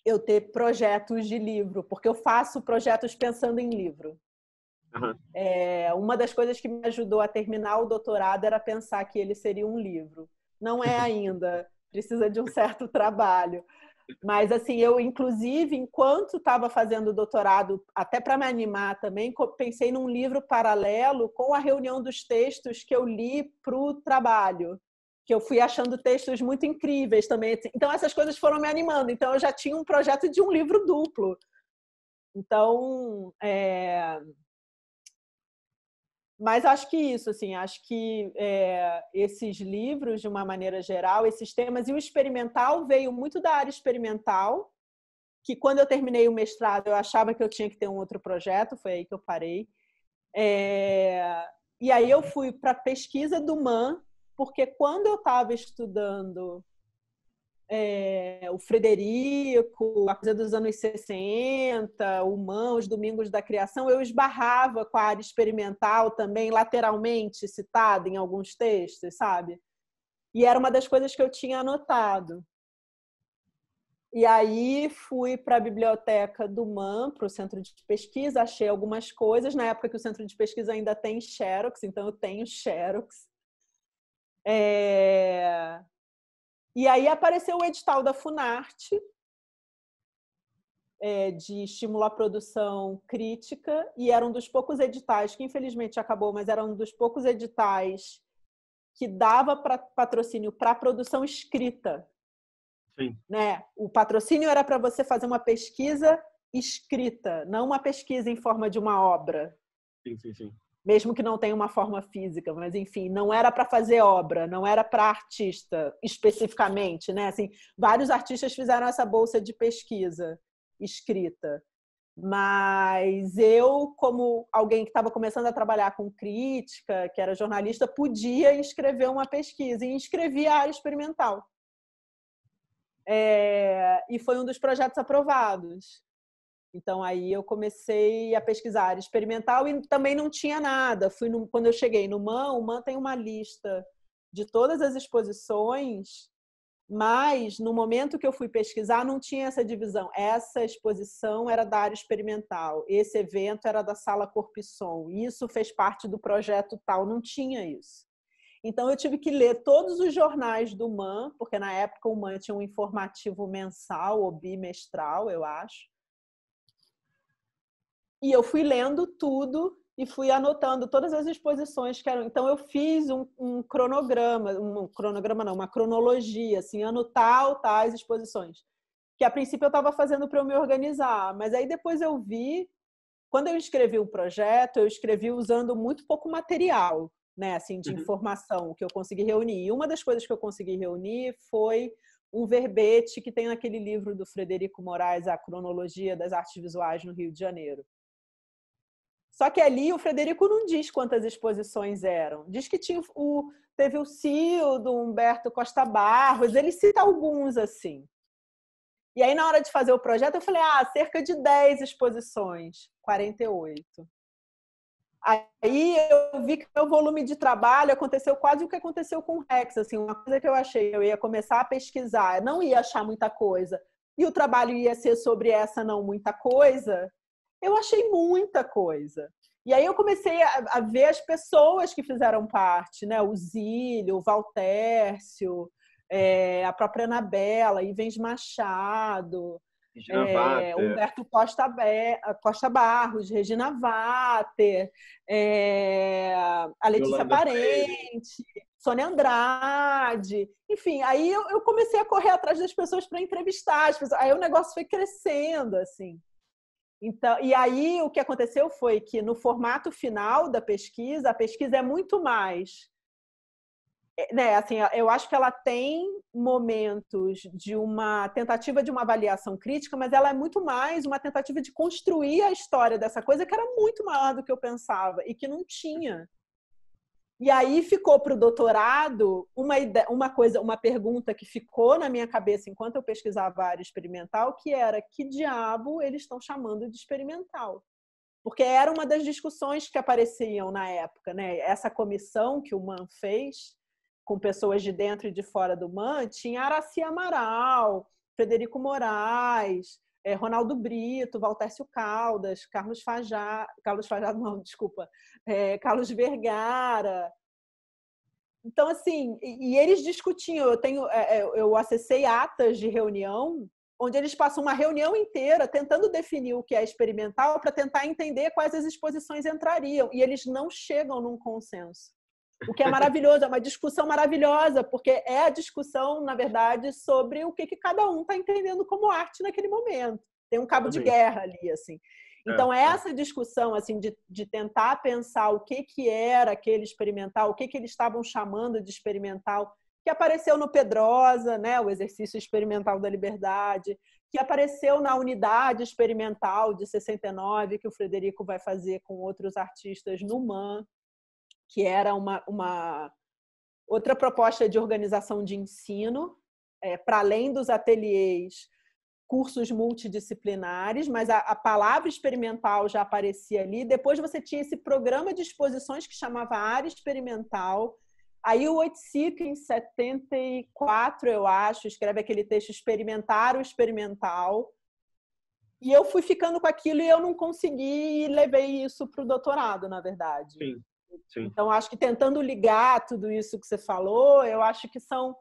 eu ter projetos de livro, porque eu faço projetos pensando em livro. Uhum. É, uma das coisas que me ajudou a terminar o doutorado era pensar que ele seria um livro. Não é ainda, precisa de um certo trabalho. Mas, assim, eu, inclusive, enquanto estava fazendo o doutorado, até para me animar também, pensei num livro paralelo com a reunião dos textos que eu li para o trabalho que eu fui achando textos muito incríveis também. Assim. Então essas coisas foram me animando. Então eu já tinha um projeto de um livro duplo. Então, é... mas acho que isso, assim, acho que é... esses livros, de uma maneira geral, esses temas e o experimental veio muito da área experimental, que quando eu terminei o mestrado eu achava que eu tinha que ter um outro projeto, foi aí que eu parei. É... E aí eu fui para pesquisa do MAN, porque quando eu estava estudando é, o Frederico, a coisa dos anos 60, o Mão, os Domingos da Criação, eu esbarrava com a área experimental também, lateralmente citada em alguns textos, sabe? E era uma das coisas que eu tinha anotado. E aí fui para a biblioteca do MAN, para o centro de pesquisa, achei algumas coisas. Na época que o centro de pesquisa ainda tem Xerox, então eu tenho Xerox. É... E aí apareceu o edital da Funarte é, de estímulo à produção crítica e era um dos poucos editais que infelizmente acabou, mas era um dos poucos editais que dava para patrocínio para produção escrita. Sim. Né? O patrocínio era para você fazer uma pesquisa escrita, não uma pesquisa em forma de uma obra. Sim, sim, sim mesmo que não tenha uma forma física, mas enfim, não era para fazer obra, não era para artista especificamente, né? Assim, vários artistas fizeram essa bolsa de pesquisa escrita. Mas eu, como alguém que estava começando a trabalhar com crítica, que era jornalista, podia escrever uma pesquisa e inscrevi a área experimental. É... e foi um dos projetos aprovados. Então aí eu comecei a pesquisar área experimental e também não tinha nada. Fui no, quando eu cheguei no MAN, o MAN tem uma lista de todas as exposições, mas no momento que eu fui pesquisar não tinha essa divisão. Essa exposição era da área experimental, esse evento era da sala corpo e som, isso fez parte do projeto tal, não tinha isso. Então eu tive que ler todos os jornais do MAN, porque na época o MAN tinha um informativo mensal ou bimestral, eu acho e eu fui lendo tudo e fui anotando todas as exposições que eram. Então eu fiz um, um cronograma, um cronograma não, uma cronologia, assim, ano tal, tais exposições. Que a princípio eu estava fazendo para eu me organizar, mas aí depois eu vi, quando eu escrevi o um projeto, eu escrevi usando muito pouco material, né, assim, de uhum. informação que eu consegui reunir. E uma das coisas que eu consegui reunir foi um verbete que tem naquele livro do Frederico Moraes, A Cronologia das Artes Visuais no Rio de Janeiro só que ali o Frederico não diz quantas exposições eram. Diz que tinha o, teve o Cio, do Humberto Costa Barros, ele cita alguns assim. E aí, na hora de fazer o projeto, eu falei: ah, cerca de 10 exposições, 48. Aí eu vi que meu volume de trabalho aconteceu quase o que aconteceu com o Rex. Assim, uma coisa que eu achei, eu ia começar a pesquisar, não ia achar muita coisa, e o trabalho ia ser sobre essa não muita coisa, eu achei muita coisa. E aí eu comecei a, a ver as pessoas que fizeram parte, né? O Zílio, o Valtércio, é, a própria Anabela, Ivens Machado, é, Humberto Costa, Be Costa Barros, Regina Vater, é, a Letícia Yolanda Parente, Freire. Sônia Andrade, enfim, aí eu, eu, comecei a correr atrás das pessoas para entrevistar as pessoas. Aí o negócio foi crescendo, assim. Então, e aí o que aconteceu foi que no formato final da pesquisa, a pesquisa é muito mais é, né, assim, eu acho que ela tem momentos de uma tentativa de uma avaliação crítica, mas ela é muito mais uma tentativa de construir a história dessa coisa que era muito maior do que eu pensava e que não tinha. E aí ficou para o doutorado uma, ideia, uma coisa, uma pergunta que ficou na minha cabeça enquanto eu pesquisava a área experimental, que era que diabo eles estão chamando de experimental? Porque era uma das discussões que apareciam na época, né? Essa comissão que o MAN fez com pessoas de dentro e de fora do MAN tinha Araci Amaral, Frederico Moraes, é, Ronaldo Brito, Valtércio Caldas, Carlos Fajá, Carlos Fajá não, desculpa, é, Carlos Vergara. Então, assim, e, eles discutiam, eu tenho, é, é, eu acessei atas de reunião onde eles passam uma reunião inteira tentando definir o que é experimental para tentar entender quais as exposições entrariam, e eles não chegam num consenso. O que é maravilhoso, é uma discussão maravilhosa, porque é a discussão, na verdade, sobre o que, que cada um está entendendo como arte naquele momento. Tem um cabo Também. de guerra ali, assim. É, então, é. essa discussão assim de, de tentar pensar o que, que era aquele experimental, o que, que eles estavam chamando de experimental, que apareceu no Pedrosa, né, o exercício experimental da liberdade, que apareceu na unidade experimental de 69, que o Frederico vai fazer com outros artistas no MAN, que era uma, uma outra proposta de organização de ensino, é, para além dos ateliês, cursos multidisciplinares, mas a, a, palavra experimental já aparecia ali. Depois você tinha esse programa de exposições que chamava Área Experimental. Aí o Oiticica, em 74, eu acho, escreve aquele texto Experimentar o Experimental. E eu fui ficando com aquilo e eu não consegui e levei isso para o doutorado, na verdade. Sim. Sim. Então, acho que tentando ligar tudo isso que você falou, eu acho que são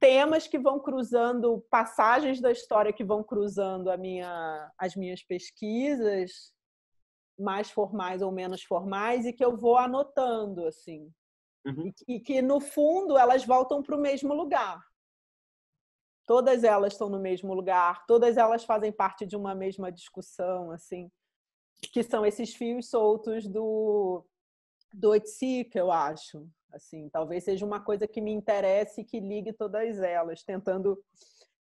temas que vão cruzando, passagens da história que vão cruzando a minha, as minhas pesquisas, mais formais ou menos formais, e que eu vou anotando, assim. Uhum. E, e que, no fundo, elas voltam para o mesmo lugar. Todas elas estão no mesmo lugar, todas elas fazem parte de uma mesma discussão, assim, que são esses fios soltos do do Oitsika, eu acho. Assim, talvez seja uma coisa que me interesse e que ligue todas elas, tentando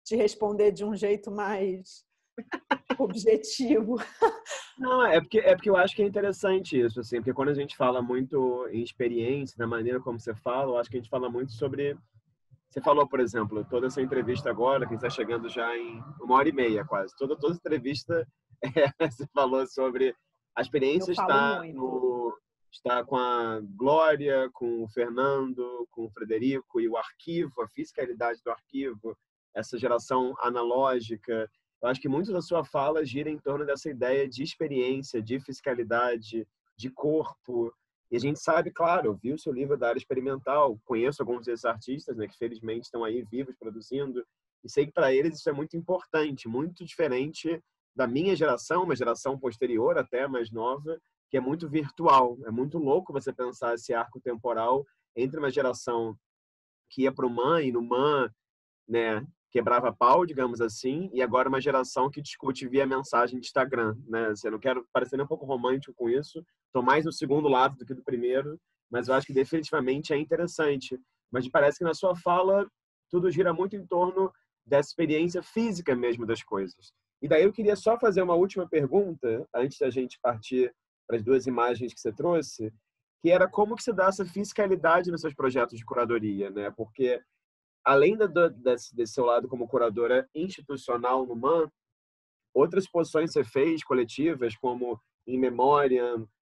te responder de um jeito mais objetivo. Não, é porque, é porque eu acho que é interessante isso, assim, porque quando a gente fala muito em experiência, na maneira como você fala, eu acho que a gente fala muito sobre. Você falou, por exemplo, toda essa entrevista agora, que está chegando já em uma hora e meia quase, toda, toda entrevista é, você falou sobre a experiência está no, está com a Glória, com o Fernando, com o Frederico e o arquivo, a fiscalidade do arquivo, essa geração analógica. Eu acho que muito da sua fala gira em torno dessa ideia de experiência, de fiscalidade, de corpo. E a gente sabe, claro, eu vi o seu livro da área experimental, conheço alguns desses artistas, né, que felizmente estão aí vivos, produzindo, e sei que para eles isso é muito importante, muito diferente da minha geração, uma geração posterior até, mais nova, que é muito virtual. É muito louco você pensar esse arco temporal entre uma geração que ia para o MAN e no MAN né, quebrava pau, digamos assim, e agora uma geração que discute via mensagem de Instagram. Né? Assim, eu não quero parecer nem um pouco romântico com isso, estou mais no segundo lado do que do primeiro, mas eu acho que definitivamente é interessante. Mas parece que na sua fala tudo gira muito em torno da experiência física mesmo das coisas. E daí eu queria só fazer uma última pergunta, antes da gente partir para as duas imagens que você trouxe, que era como que se dá essa fiscalidade nos seus projetos de curadoria, né? Porque além da, desse, desse, seu lado como curadora institucional no MAN, outras posições você fez coletivas, como em memória,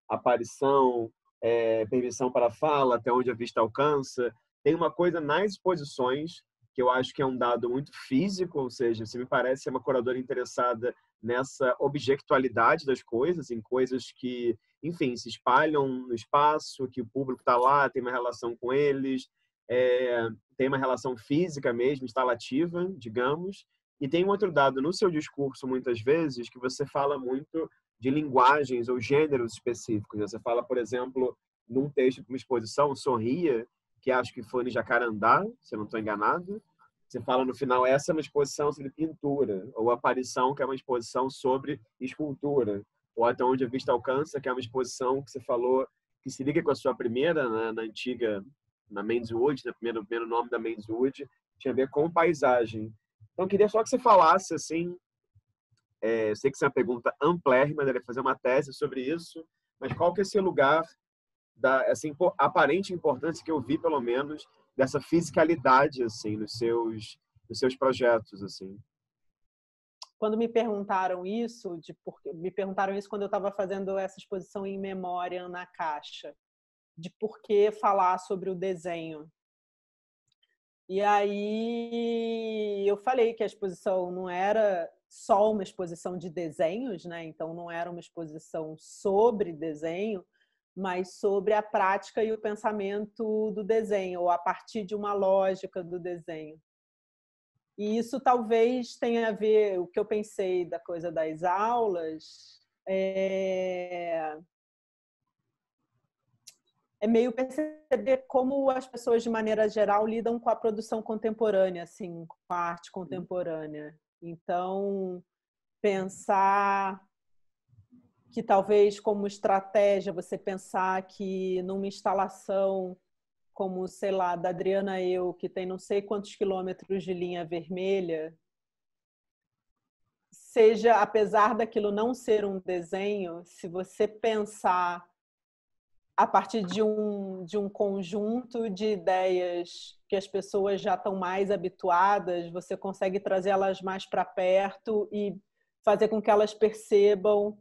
aparição, é, permissão para fala, até onde a vista alcança. Tem uma coisa nas exposições que eu acho que é um dado muito físico, ou seja, você me parece ser uma curadora interessada nessa objetualidade das coisas, em coisas que, enfim, se espalham no espaço, que o público está lá, tem uma relação com eles, é, tem uma relação física mesmo, instalativa, digamos. E tem um outro dado no seu discurso, muitas vezes, que você fala muito de linguagens ou gêneros específicos. Né? Você fala, por exemplo, num texto de uma exposição, Sorria, que acho que foi no Jacarandá, se eu não estou enganado, você fala no final, essa é uma exposição sobre pintura, ou aparição, que é uma exposição sobre escultura, ou até onde a vista alcança, que é uma exposição que você falou que se liga com a sua primeira, na, né, na antiga, na Menswood, no né, primeiro, primeiro nome da Menswood, tinha a ver com paisagem. Então, queria só que você falasse, assim, é, sei que isso é uma pergunta amplérrima, deve fazer uma tese sobre isso, mas qual que é esse lugar da assim, aparente importância que eu vi, pelo menos, dessa fisicalidade assim nos seus nos seus projetos assim quando me perguntaram isso de porque me perguntaram isso quando eu estava fazendo essa exposição em memória na caixa de por que falar sobre o desenho e aí eu falei que a exposição não era só uma exposição de desenhos né então não era uma exposição sobre desenho mas sobre a prática e o pensamento do desenho, ou a partir de uma lógica do desenho. E isso talvez tenha a ver, o que eu pensei da coisa das aulas, é, é meio perceber como as pessoas, de maneira geral, lidam com a produção contemporânea, assim, com a arte contemporânea. Então, pensar que talvez como estratégia você pensar que numa instalação como, sei lá, da Adriana Eu, que tem não sei quantos quilômetros de linha vermelha, seja, apesar daquilo não ser um desenho, se você pensar a partir de um, de um conjunto de ideias que as pessoas já estão mais habituadas, você consegue trazê-las mais para perto e fazer com que elas percebam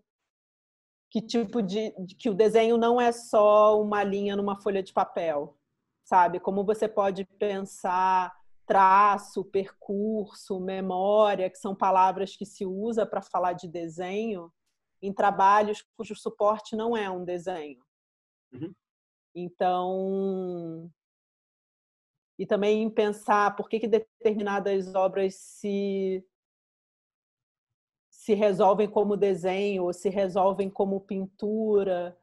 que tipo de que o desenho não é só uma linha numa folha de papel, sabe? Como você pode pensar traço, percurso, memória, que são palavras que se usa para falar de desenho, em trabalhos cujo suporte não é um desenho. Uhum. Então, e também pensar por que, que determinadas obras se se resolvem como desenho, ou se resolvem como pintura.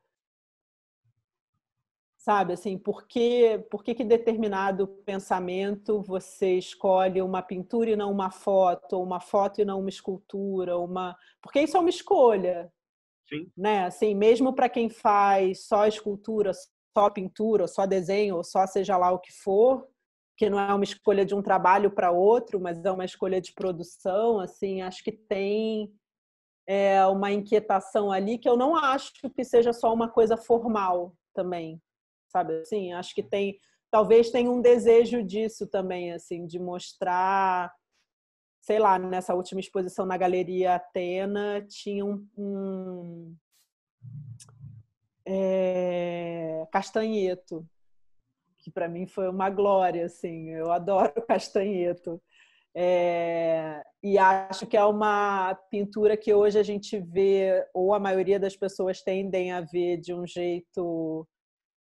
Sabe, assim, por que, por que, que determinado pensamento você escolhe uma pintura e não uma foto, ou uma foto e não uma escultura, uma... Porque isso é uma escolha, Sim. né? Assim, mesmo para quem faz só escultura, só pintura, só desenho, ou só seja lá o que for, que não é uma escolha de um trabalho para outro, mas é uma escolha de produção, assim, acho que tem é, uma inquietação ali que eu não acho que seja só uma coisa formal também, sabe? Assim, acho que tem, talvez tenha um desejo disso também, assim, de mostrar, sei lá, nessa última exposição na Galeria Atena, tinha um, um é, Castanheto, que para mim foi uma glória, assim, eu adoro Castanheto. É, e acho que é uma pintura que hoje a gente vê, ou a maioria das pessoas tendem a ver de um jeito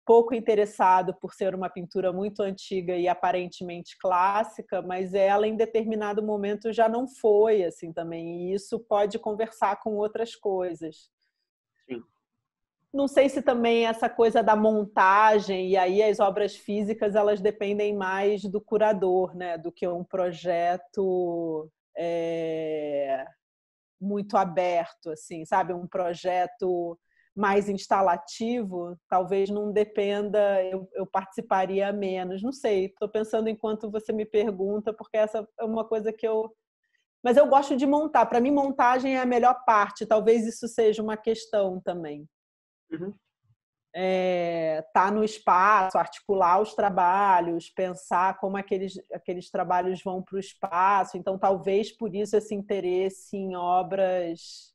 pouco interessado por ser uma pintura muito antiga e aparentemente clássica, mas ela em determinado momento já não foi assim também, e isso pode conversar com outras coisas. Sim. Não sei se também essa coisa da montagem e aí as obras físicas elas dependem mais do curador, né, do que um projeto é, muito aberto, assim, sabe, um projeto mais instalativo, talvez não dependa, eu, eu participaria menos, não sei. Estou pensando enquanto você me pergunta, porque essa é uma coisa que eu mas eu gosto de montar. Para mim, montagem é a melhor parte. Talvez isso seja uma questão também. Uhum. É, tá no espaço, articular os trabalhos, pensar como aqueles, aqueles trabalhos vão para o espaço. Então, talvez por isso esse interesse em obras,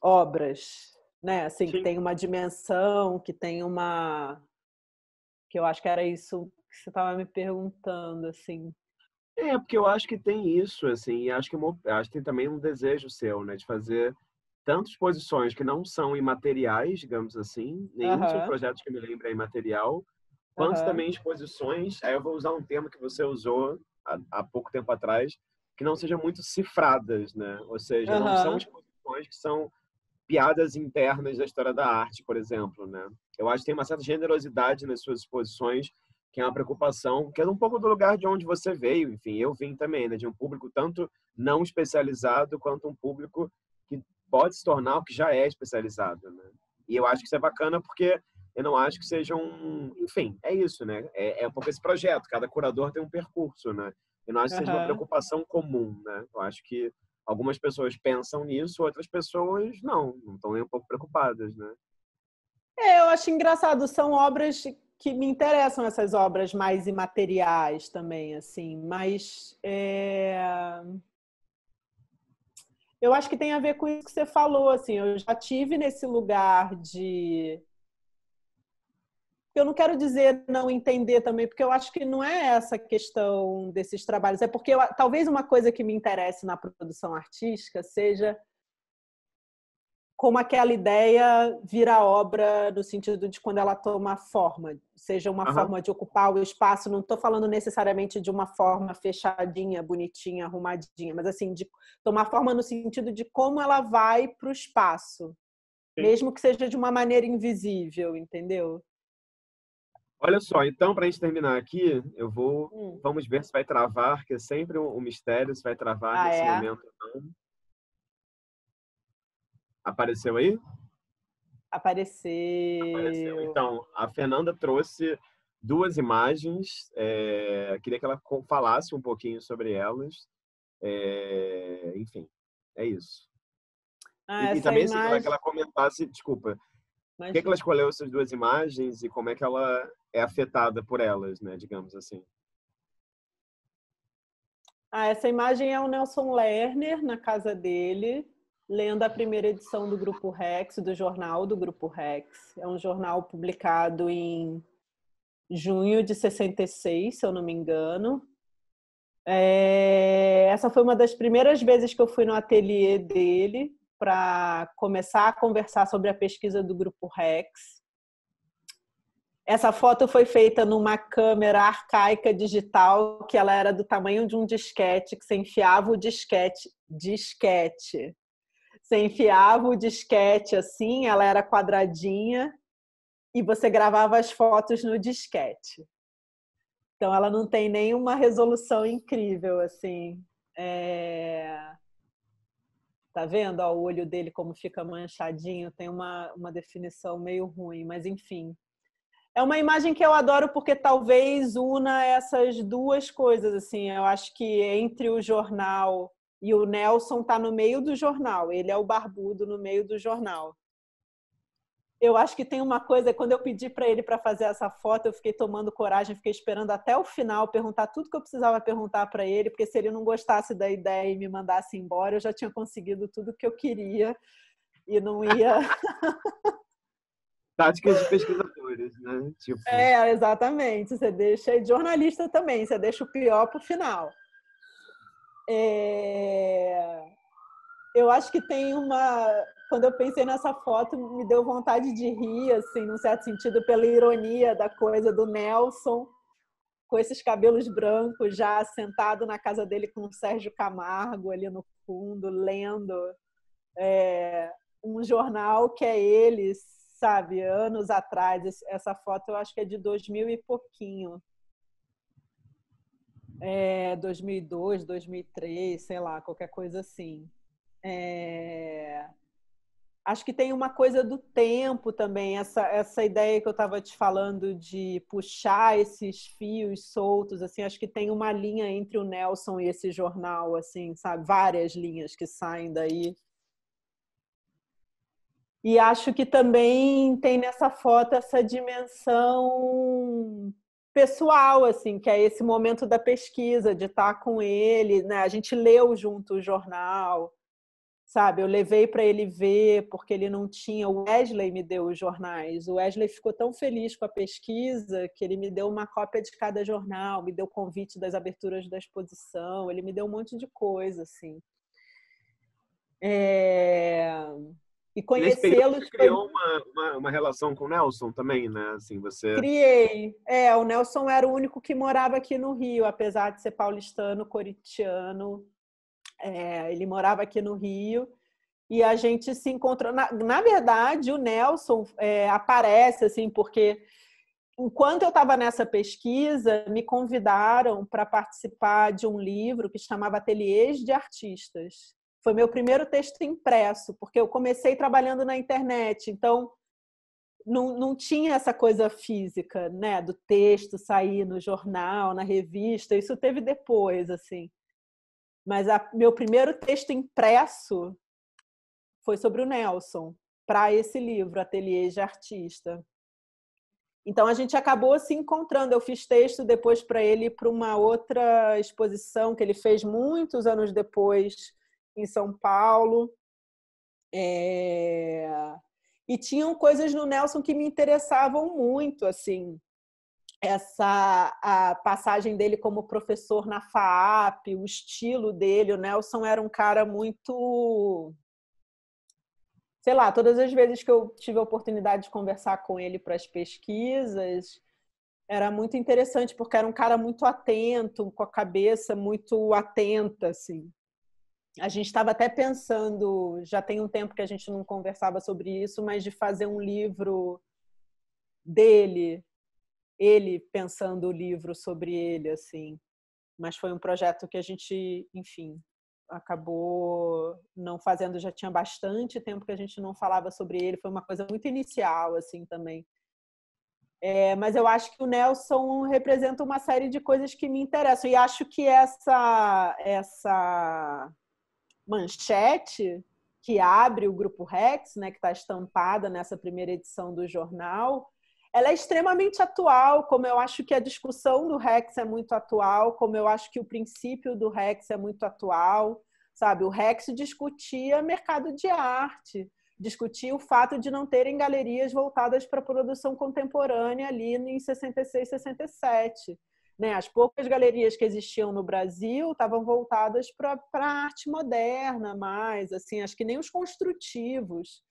obras, né? Assim, Sim. que tem uma dimensão, que tem uma, que eu acho que era isso que você estava me perguntando, assim. É, porque eu acho que tem isso, assim, e acho que é acho que tem também um desejo seu, né, de fazer tanto exposições que não são imateriais, digamos assim, nenhum uhum. dos projetos que me lembra é imaterial, quanto também exposições, aí eu vou usar um termo que você usou há, há pouco tempo atrás, que não sejam muito cifradas, né? Ou seja, não são exposições que são piadas internas da história da arte, por exemplo, né? Eu acho que tem uma certa generosidade nas suas exposições, que é uma preocupação, que é um pouco do lugar de onde você veio, enfim, eu vim também, né? De um público tanto não especializado quanto um público pode se tornar o que já é especializado, né? E eu acho que isso é bacana porque eu não acho que seja um... Enfim, é isso, né? É, é um pouco esse projeto. Cada curador tem um percurso, né? Eu não acho que seja uhum. uma preocupação comum, né? Eu acho que algumas pessoas pensam nisso, outras pessoas não. Não estão nem um pouco preocupadas, né? É, eu acho engraçado. São obras que me interessam essas obras mais imateriais também, assim, mas é... Eu acho que tem a ver com isso que você falou, assim, eu já tive nesse lugar de eu não quero dizer não entender também, porque eu acho que não é essa a questão desses trabalhos. É porque eu, talvez uma coisa que me interesse na produção artística seja como aquela ideia vira obra no sentido de quando ela toma forma, seja uma uhum. forma de ocupar o espaço, não estou falando necessariamente de uma forma fechadinha, bonitinha, arrumadinha, mas assim, de tomar forma no sentido de como ela vai para o espaço, Sim. mesmo que seja de uma maneira invisível, entendeu? Olha só, então para a gente terminar aqui, eu vou, hum. vamos ver se vai travar, que é sempre um mistério se vai travar ah, nesse é? momento. Não. Apareceu aí? Apareceu. Apareceu. Então, a Fernanda trouxe duas imagens. É, queria que ela falasse um pouquinho sobre elas. É, enfim, é isso. Ah, e, e, também assim, é imagem... assim, que ela comentasse, desculpa, por que, que ela escolheu essas duas imagens e como é que ela é afetada por elas, né, digamos assim. Ah, essa imagem é o Nelson Lerner na casa dele, lendo a primeira edição do Grupo Rex, do jornal do Grupo Rex. É um jornal publicado em junho de 66, se eu não me engano. É... Essa foi uma das primeiras vezes que eu fui no ateliê dele para começar a conversar sobre a pesquisa do Grupo Rex. Essa foto foi feita numa câmera arcaica digital, que ela era do tamanho de um disquete, que você enfiava o disquete, disquete você enfiava o disquete assim, ela era quadradinha, e você gravava as fotos no disquete. Então ela não tem nenhuma resolução incrível assim. É... Tá vendo ó, o olho dele como fica manchadinho? Tem uma, uma definição meio ruim, mas enfim. É uma imagem que eu adoro porque talvez una essas duas coisas assim. Eu acho que entre o jornal e o Nelson tá no meio do jornal, ele é o barbudo no meio do jornal. Eu acho que tem uma coisa, quando eu pedi para ele para fazer essa foto, eu fiquei tomando coragem, fiquei esperando até o final perguntar tudo que eu precisava perguntar para ele, porque se ele não gostasse da ideia e me mandasse embora, eu já tinha conseguido tudo que eu queria e não ia táticas de pesquisadores, né? Tipo... É, exatamente. Você deixa e jornalista também, você deixa o pior para o final. É... Eu acho que tem uma. Quando eu pensei nessa foto, me deu vontade de rir, assim, num certo sentido, pela ironia da coisa do Nelson, com esses cabelos brancos, já sentado na casa dele com o Sérgio Camargo ali no fundo, lendo é... um jornal que é ele, sabe, anos atrás. Essa foto eu acho que é de 2000 e pouquinho. É, 2002, 2003, sei lá, qualquer coisa assim. É... Acho que tem uma coisa do tempo também, essa, essa ideia que eu estava te falando de puxar esses fios soltos, assim, acho que tem uma linha entre o Nelson e esse jornal, assim, sabe? Várias linhas que saem daí. E acho que também tem nessa foto essa dimensão pessoal, assim, que é esse momento da pesquisa, de estar com ele, né? A gente leu junto o jornal, sabe? Eu levei para ele ver, porque ele não tinha. O Wesley me deu os jornais. O Wesley ficou tão feliz com a pesquisa que ele me deu uma cópia de cada jornal, me deu convite das aberturas da exposição, ele me deu um monte de coisa, assim. É e conhecê-los. Você criou foi... uma, uma, uma, relação com o Nelson também, né? Assim, você... Criei. É, o Nelson era o único que morava aqui no Rio, apesar de ser paulistano, coritiano. É, ele morava aqui no Rio. E a gente se encontrou. Na, na verdade, o Nelson é, aparece, assim, porque enquanto eu estava nessa pesquisa, me convidaram para participar de um livro que chamava Ateliês de Artistas foi meu primeiro texto impresso, porque eu comecei trabalhando na internet, então não, não tinha essa coisa física, né, do texto sair no jornal, na revista, isso teve depois, assim. Mas a, meu primeiro texto impresso foi sobre o Nelson, para esse livro, Ateliê de Artista. Então a gente acabou se encontrando. Eu fiz texto depois para ele para uma outra exposição que ele fez muitos anos depois, em São Paulo. É... E tinham coisas no Nelson que me interessavam muito, assim, essa a passagem dele como professor na FAAP, o estilo dele. O Nelson era um cara muito. Sei lá, todas as vezes que eu tive a oportunidade de conversar com ele para as pesquisas, era muito interessante, porque era um cara muito atento, com a cabeça muito atenta, assim a gente estava até pensando, já tem um tempo que a gente não conversava sobre isso, mas de fazer um livro dele, ele pensando o livro sobre ele, assim. Mas foi um projeto que a gente, enfim, acabou não fazendo, já tinha bastante tempo que a gente não falava sobre ele, foi uma coisa muito inicial, assim, também. É, mas eu acho que o Nelson representa uma série de coisas que me interessam e acho que essa essa manchete que abre o grupo Rex, né, que está estampada nessa primeira edição do jornal, ela é extremamente atual, como eu acho que a discussão do Rex é muito atual, como eu acho que o princípio do Rex é muito atual, sabe? O Rex discutia mercado de arte, discutia o fato de não terem galerias voltadas para a produção contemporânea ali em 66, 67. Né? As poucas galerias que existiam no Brasil estavam voltadas para a arte moderna mais, assim, acho que nem os construtivos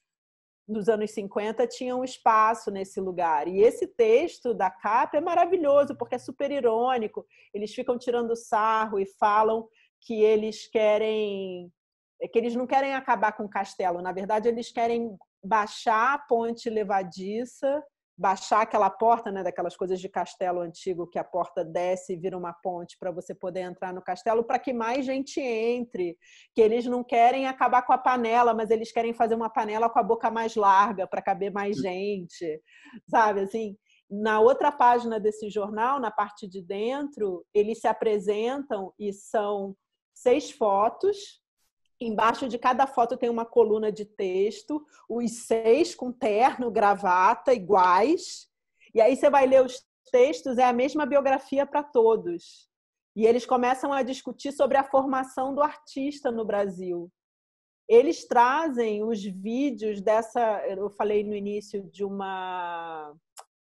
dos anos 50 tinham espaço nesse lugar. E esse texto da capa é maravilhoso, porque é super irônico. Eles ficam tirando sarro e falam que eles querem é que eles não querem acabar com o castelo, na verdade eles querem baixar a ponte levadiça baixar aquela porta, né, daquelas coisas de castelo antigo que a porta desce e vira uma ponte para você poder entrar no castelo, para que mais gente entre, que eles não querem acabar com a panela, mas eles querem fazer uma panela com a boca mais larga para caber mais hum. gente. Sabe assim? na outra página desse jornal, na parte de dentro, eles se apresentam e são seis fotos Embaixo de cada foto tem uma coluna de texto, os seis com terno, gravata, iguais. E aí você vai ler os textos, é a mesma biografia para todos. E eles começam a discutir sobre a formação do artista no Brasil. Eles trazem os vídeos dessa, eu falei no início, de uma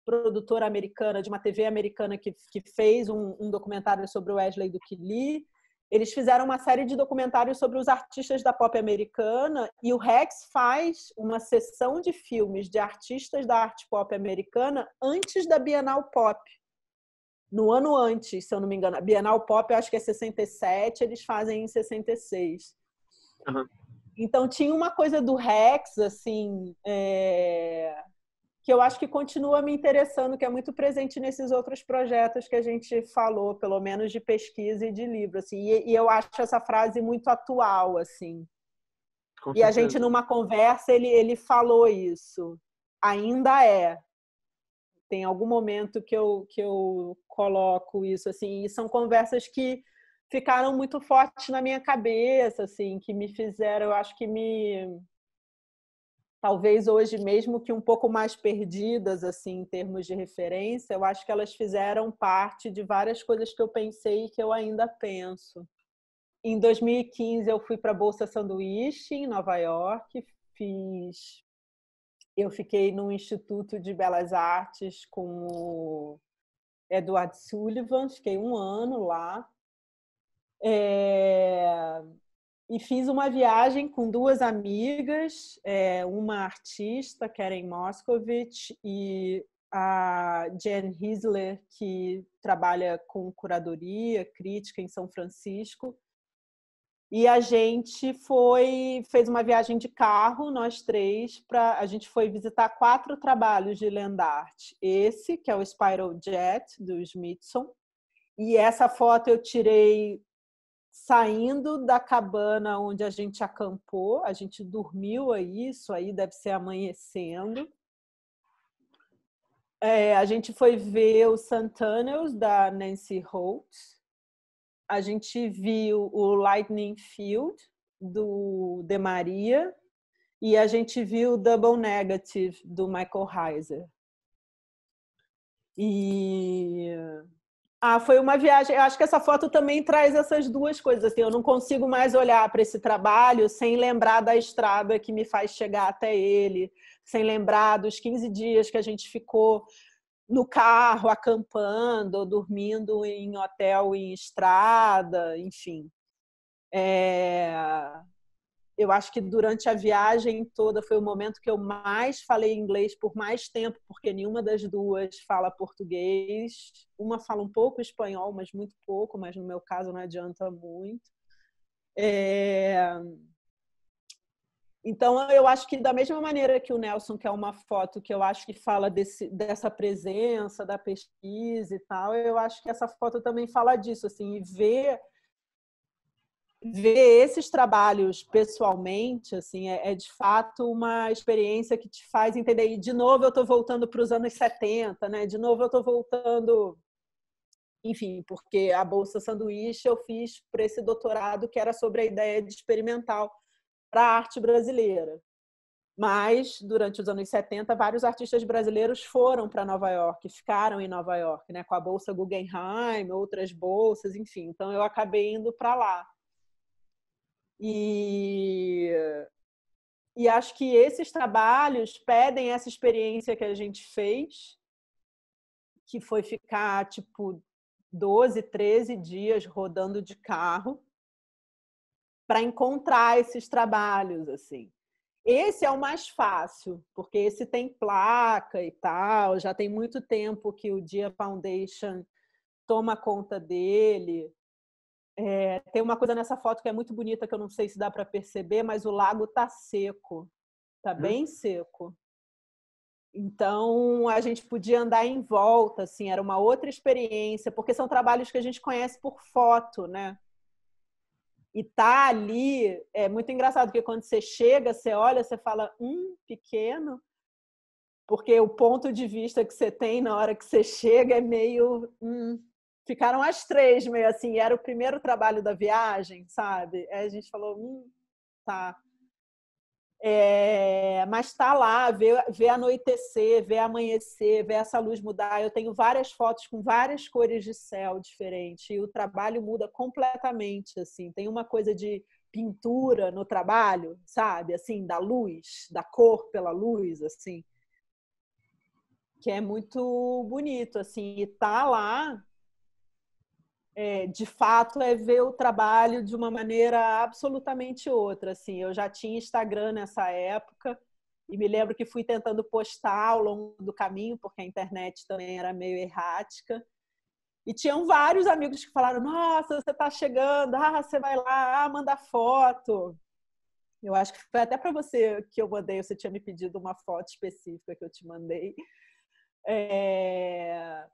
produtora americana, de uma TV americana que, que fez um, um documentário sobre o Wesley Duquili eles fizeram uma série de documentários sobre os artistas da pop americana e o Rex faz uma sessão de filmes de artistas da arte pop americana antes da Bienal Pop. No ano antes, se eu não me engano, a Bienal Pop eu acho que é 67, eles fazem em 66. Uhum. Então tinha uma coisa do Rex, assim, é que eu acho que continua me interessando, que é muito presente nesses outros projetos que a gente falou, pelo menos de pesquisa e de livro, assim. E, e eu acho essa frase muito atual, assim. e a gente numa conversa ele ele falou isso. Ainda é. Tem algum momento que eu que eu coloco isso assim, e são conversas que ficaram muito fortes na minha cabeça, assim, que me fizeram, eu acho que me talvez hoje mesmo que um pouco mais perdidas assim em termos de referência, eu acho que elas fizeram parte de várias coisas que eu pensei e que eu ainda penso. Em 2015 eu fui para a Bolsa Sanduíche em Nova York, fiz eu fiquei no Instituto de Belas Artes com o Edward Sullivan, fiquei um ano lá. É e fiz uma viagem com duas amigas, é, uma artista, Karen Moscovich, e a Jen Hisler, que trabalha com curadoria crítica em São Francisco. E a gente foi fez uma viagem de carro, nós três, para a gente foi visitar quatro trabalhos de Landart. Esse, que é o Spiral Jet do Smithson, e essa foto eu tirei saindo da cabana onde a gente acampou, a gente dormiu aí, isso aí deve ser amanhecendo. É, a gente foi ver os Santanas da Nancy Holt. A gente viu o Lightning Field do De Maria e a gente viu o Double Negative do Michael Heiser. E ah, foi uma viagem. Eu acho que essa foto também traz essas duas coisas. Assim, eu não consigo mais olhar para esse trabalho sem lembrar da estrada que me faz chegar até ele, sem lembrar dos 15 dias que a gente ficou no carro, acampando, dormindo em hotel, em estrada, enfim. É eu acho que durante a viagem toda foi o momento que eu mais falei inglês por mais tempo, porque nenhuma das duas fala português. Uma fala um pouco espanhol, mas muito pouco, mas no meu caso não adianta muito. É... Então, eu acho que da mesma maneira que o Nelson quer é uma foto que eu acho que fala desse, dessa presença, da pesquisa e tal, eu acho que essa foto também fala disso, assim, e ver ver esses trabalhos pessoalmente, assim, é, é, de fato uma experiência que te faz entender. E de novo eu estou voltando para os anos 70, né? De novo eu estou voltando, enfim, porque a Bolsa Sanduíche eu fiz para esse doutorado que era sobre a ideia de experimental para a arte brasileira. Mas, durante os anos 70, vários artistas brasileiros foram para Nova York, ficaram em Nova York, né, com a Bolsa Guggenheim, outras bolsas, enfim. Então, eu acabei indo para lá. E, e acho que esses trabalhos pedem essa experiência que a gente fez, que foi ficar tipo 12, 13 dias rodando de carro para encontrar esses trabalhos assim. Esse é o mais fácil, porque esse tem placa e tal, já tem muito tempo que o Dia Foundation toma conta dele. É, tem uma coisa nessa foto que é muito bonita que eu não sei se dá para perceber, mas o lago está seco, está hum. bem seco. Então a gente podia andar em volta, assim, era uma outra experiência, porque são trabalhos que a gente conhece por foto, né? E tá ali, é muito engraçado, porque quando você chega, você olha, você fala, hum, pequeno, porque o ponto de vista que você tem na hora que você chega é meio, hum, ficaram as três meio assim, era o primeiro trabalho da viagem, sabe? Aí a gente falou, hum, tá. É, mas tá lá, ver, ver anoitecer, ver amanhecer, ver essa luz mudar. Eu tenho várias fotos com várias cores de céu diferente e o trabalho muda completamente, assim. Tem uma coisa de pintura no trabalho, sabe? Assim, da luz, da cor pela luz, assim. Que é muito bonito, assim. E tá lá é, de fato é ver o trabalho de uma maneira absolutamente outra. Assim, eu já tinha Instagram nessa época e me lembro que fui tentando postar ao longo do caminho, porque a internet também era meio errática. E tinham vários amigos que falaram: Nossa, você está chegando, ah, você vai lá, ah, manda foto. Eu acho que foi até para você que eu mandei, você tinha me pedido uma foto específica que eu te mandei. É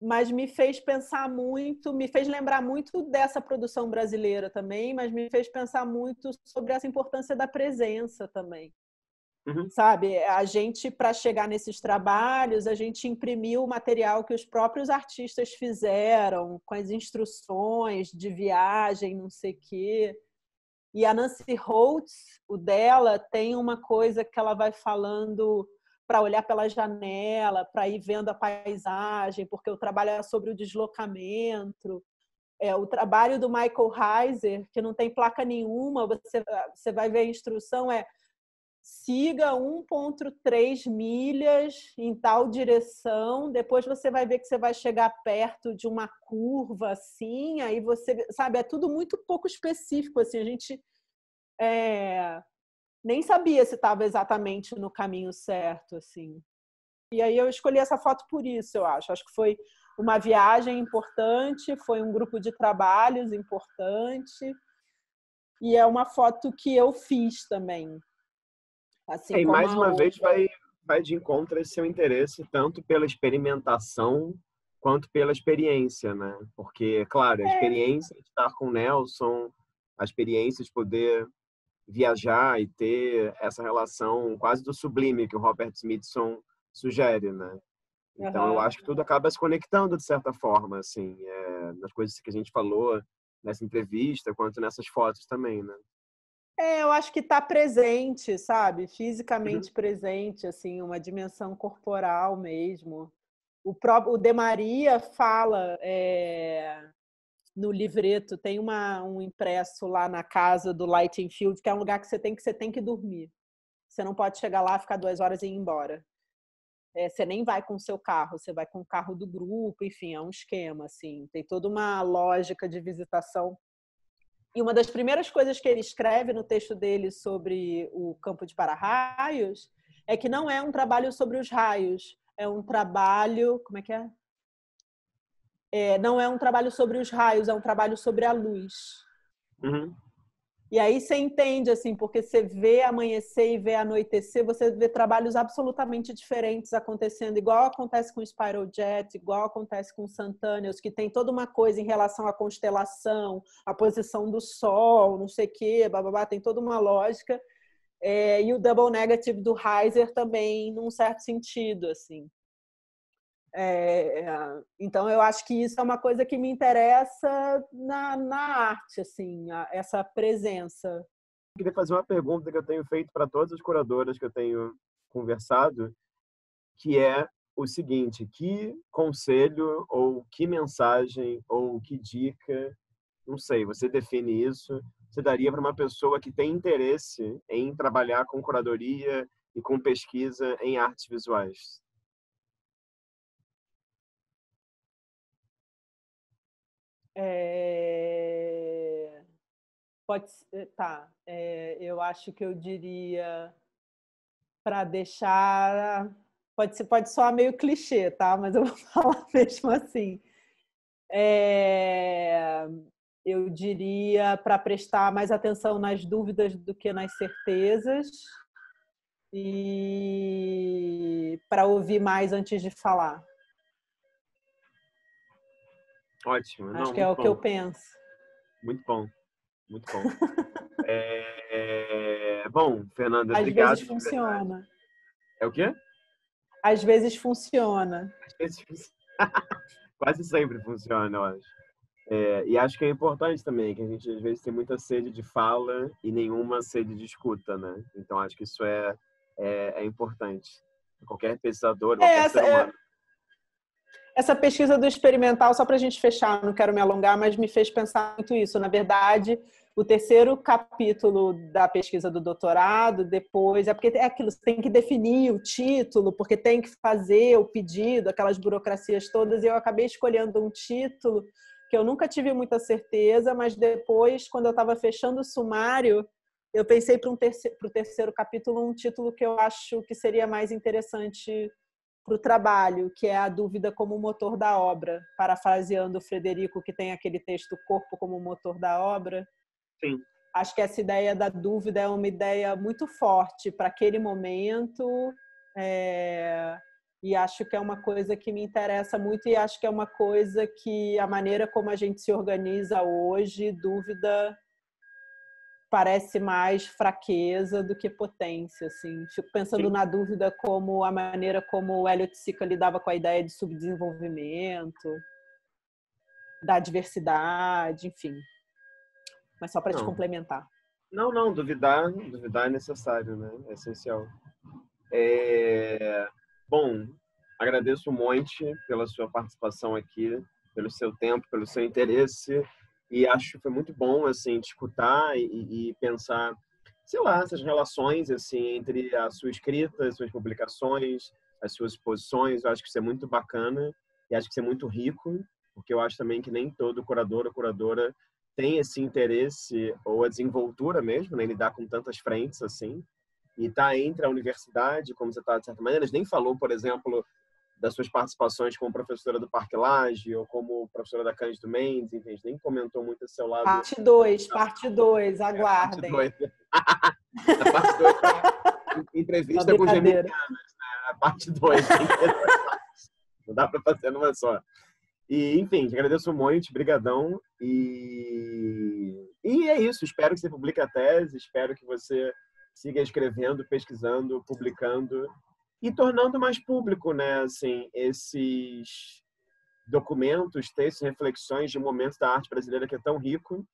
mas me fez pensar muito, me fez lembrar muito dessa produção brasileira também, mas me fez pensar muito sobre essa importância da presença também. Uhum. Sabe, a gente, para chegar nesses trabalhos, a gente imprimiu o material que os próprios artistas fizeram, com as instruções de viagem, não sei o quê. E a Nancy Holtz, o dela, tem uma coisa que ela vai falando para olhar pela janela, para ir vendo a paisagem, porque o trabalho é sobre o deslocamento. É, o trabalho do Michael Heiser, que não tem placa nenhuma, você, você vai ver a instrução, é siga 1,3 milhas em tal direção, depois você vai ver que você vai chegar perto de uma curva assim, aí você, sabe, é tudo muito pouco específico, assim, a gente é, nem sabia se estava exatamente no caminho certo, assim. E aí eu escolhi essa foto por isso, eu acho. Acho que foi uma viagem importante, foi um grupo de trabalhos importante. E é uma foto que eu fiz também. Assim, é, e mais uma outra. vez vai, vai de encontro esse seu interesse, tanto pela experimentação quanto pela experiência, né? Porque, claro, a é. experiência de estar com o Nelson, a experiência de poder viajar e ter essa relação quase do sublime que o Robert Smithson sugere, né? Então, uhum. eu acho que tudo acaba se conectando de certa forma, assim, é, nas coisas que a gente falou nessa entrevista, quanto nessas fotos também, né? É, eu acho que está presente, sabe? Uhum. Fisicamente uhum. presente, assim, uma dimensão corporal mesmo. O próprio o De Maria fala é, no livreto, tem uma, um impresso lá na casa do Lighting Field, que é um lugar que você tem que você tem que dormir. Você não pode chegar lá, ficar duas horas e ir embora. É, você nem vai com o seu carro, você vai com o carro do grupo, enfim, é um esquema, assim. Tem toda uma lógica de visitação. E uma das primeiras coisas que ele escreve no texto dele sobre o campo de para-raios é que não é um trabalho sobre os raios, é um trabalho, como é que é? é, não é um trabalho sobre os raios, é um trabalho sobre a luz. Uhum. E aí você entende, assim, porque você vê amanhecer e vê anoitecer, você vê trabalhos absolutamente diferentes acontecendo, igual acontece com o Spiral Jet, igual acontece com o Santanius, que tem toda uma coisa em relação à constelação, à posição do Sol, não sei o quê, bababá, tem toda uma lógica. É, e o Double Negative do Heiser também, num certo sentido, assim. É, é, então, eu acho que isso é uma coisa que me interessa na, na arte, assim, a, essa presença. Eu queria fazer uma pergunta que eu tenho feito para todas as curadoras que eu tenho conversado, que é o seguinte: que conselho ou que mensagem ou que dica, não sei, você define isso, você daria para uma pessoa que tem interesse em trabalhar com curadoria e com pesquisa em artes visuais? É... Pode eh, tá. É, eu acho que eu diria para deixar. Pode ser, pode soar meio clichê, tá? Mas eu vou falar mesmo assim. É... Eu diria para prestar mais atenção nas dúvidas do que nas certezas e para ouvir mais antes de falar. Ótimo. Acho Não, que é o bom. que eu penso. Muito bom. Muito bom. é... Bom, Fernanda, Às obrigado. Às vezes funciona. É o quê? Às vezes funciona. Às vezes funciona. Quase sempre funciona, eu acho. É, e acho que é importante também, que a gente às vezes tem muita sede de fala e nenhuma sede de escuta, né? Então acho que isso é, é, é importante. Qualquer pesquisador, é, qualquer essa, ser é humano. É... Essa pesquisa do experimental, só para a gente fechar, não quero me alongar, mas me fez pensar muito isso. Na verdade, o terceiro capítulo da pesquisa do doutorado, depois, é porque é aquilo, você tem que definir o título, porque tem que fazer o pedido, aquelas burocracias todas, e eu acabei escolhendo um título que eu nunca tive muita certeza, mas depois, quando eu estava fechando o sumário, eu pensei para um o terceiro capítulo um título que eu acho que seria mais interessante para o trabalho, que é a dúvida como motor da obra, parafraseando o Frederico, que tem aquele texto Corpo como motor da obra. Sim. Acho que essa ideia da dúvida é uma ideia muito forte para aquele momento, é... e acho que é uma coisa que me interessa muito, e acho que é uma coisa que a maneira como a gente se organiza hoje, dúvida parece mais fraqueza do que potência, assim. Fico pensando Sim. na dúvida como a maneira como o Elliot Sica lidava com a ideia de subdesenvolvimento, da diversidade, enfim. Mas só para te complementar. Não, não, duvidar, duvidar é necessário, né? É essencial. É... Bom, agradeço um monte pela sua participação aqui, pelo seu tempo, pelo seu interesse. E acho que foi muito bom, assim, escutar e, e pensar, sei lá, essas relações, assim, entre a sua escrita, as suas publicações, as suas posições. Eu acho que isso é muito bacana e acho que isso é muito rico, porque eu acho também que nem todo curador ou curadora tem esse interesse ou a desenvoltura mesmo, né? Lidar com tantas frentes, assim. E tá entre a universidade, como você está de certa maneira. A gente nem falou, por exemplo, das suas participações como professora do Parque Lage ou como professora da Cândido Mendes, enfim, a gente nem comentou muito esse seu lado. Parte 2, parte 2, aguardem. É, parte 2 é, tá? entrevista com os né? É, parte 2. Não dá para fazer numa só. E, enfim, te agradeço muito, brigadão. E... e é isso, espero que você publique a tese, espero que você siga escrevendo, pesquisando, publicando e tornando mais público, né, assim, esses documentos, textos, reflexões de momentos da arte brasileira que é tão rico,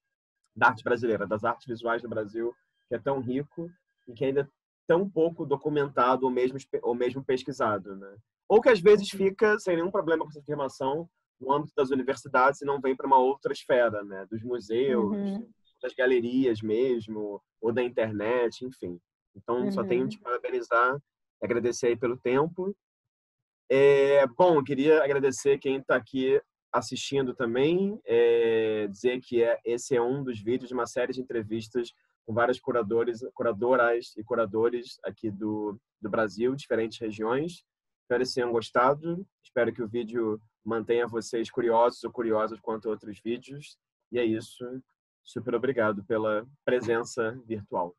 da arte brasileira, das artes visuais do Brasil, que é tão rico e que ainda é tão pouco documentado ou mesmo ou mesmo pesquisado, né? Ou que às vezes fica sem nenhum problema com essa afirmação no âmbito das universidades e não vem para uma outra esfera, né, dos museus, uhum. das galerias mesmo, ou da internet, enfim. Então, uhum. só tenho uhum. de parabenizar agradecer aí pelo tempo. É, bom, queria agradecer quem está aqui assistindo também, é, dizer que é, esse é um dos vídeos de uma série de entrevistas com várias curadores, curadoras e curadores aqui do, do Brasil, diferentes regiões. Espero que tenham gostado. Espero que o vídeo mantenha vocês curiosos ou curiosas quanto a outros vídeos. E é isso. Super obrigado pela presença virtual.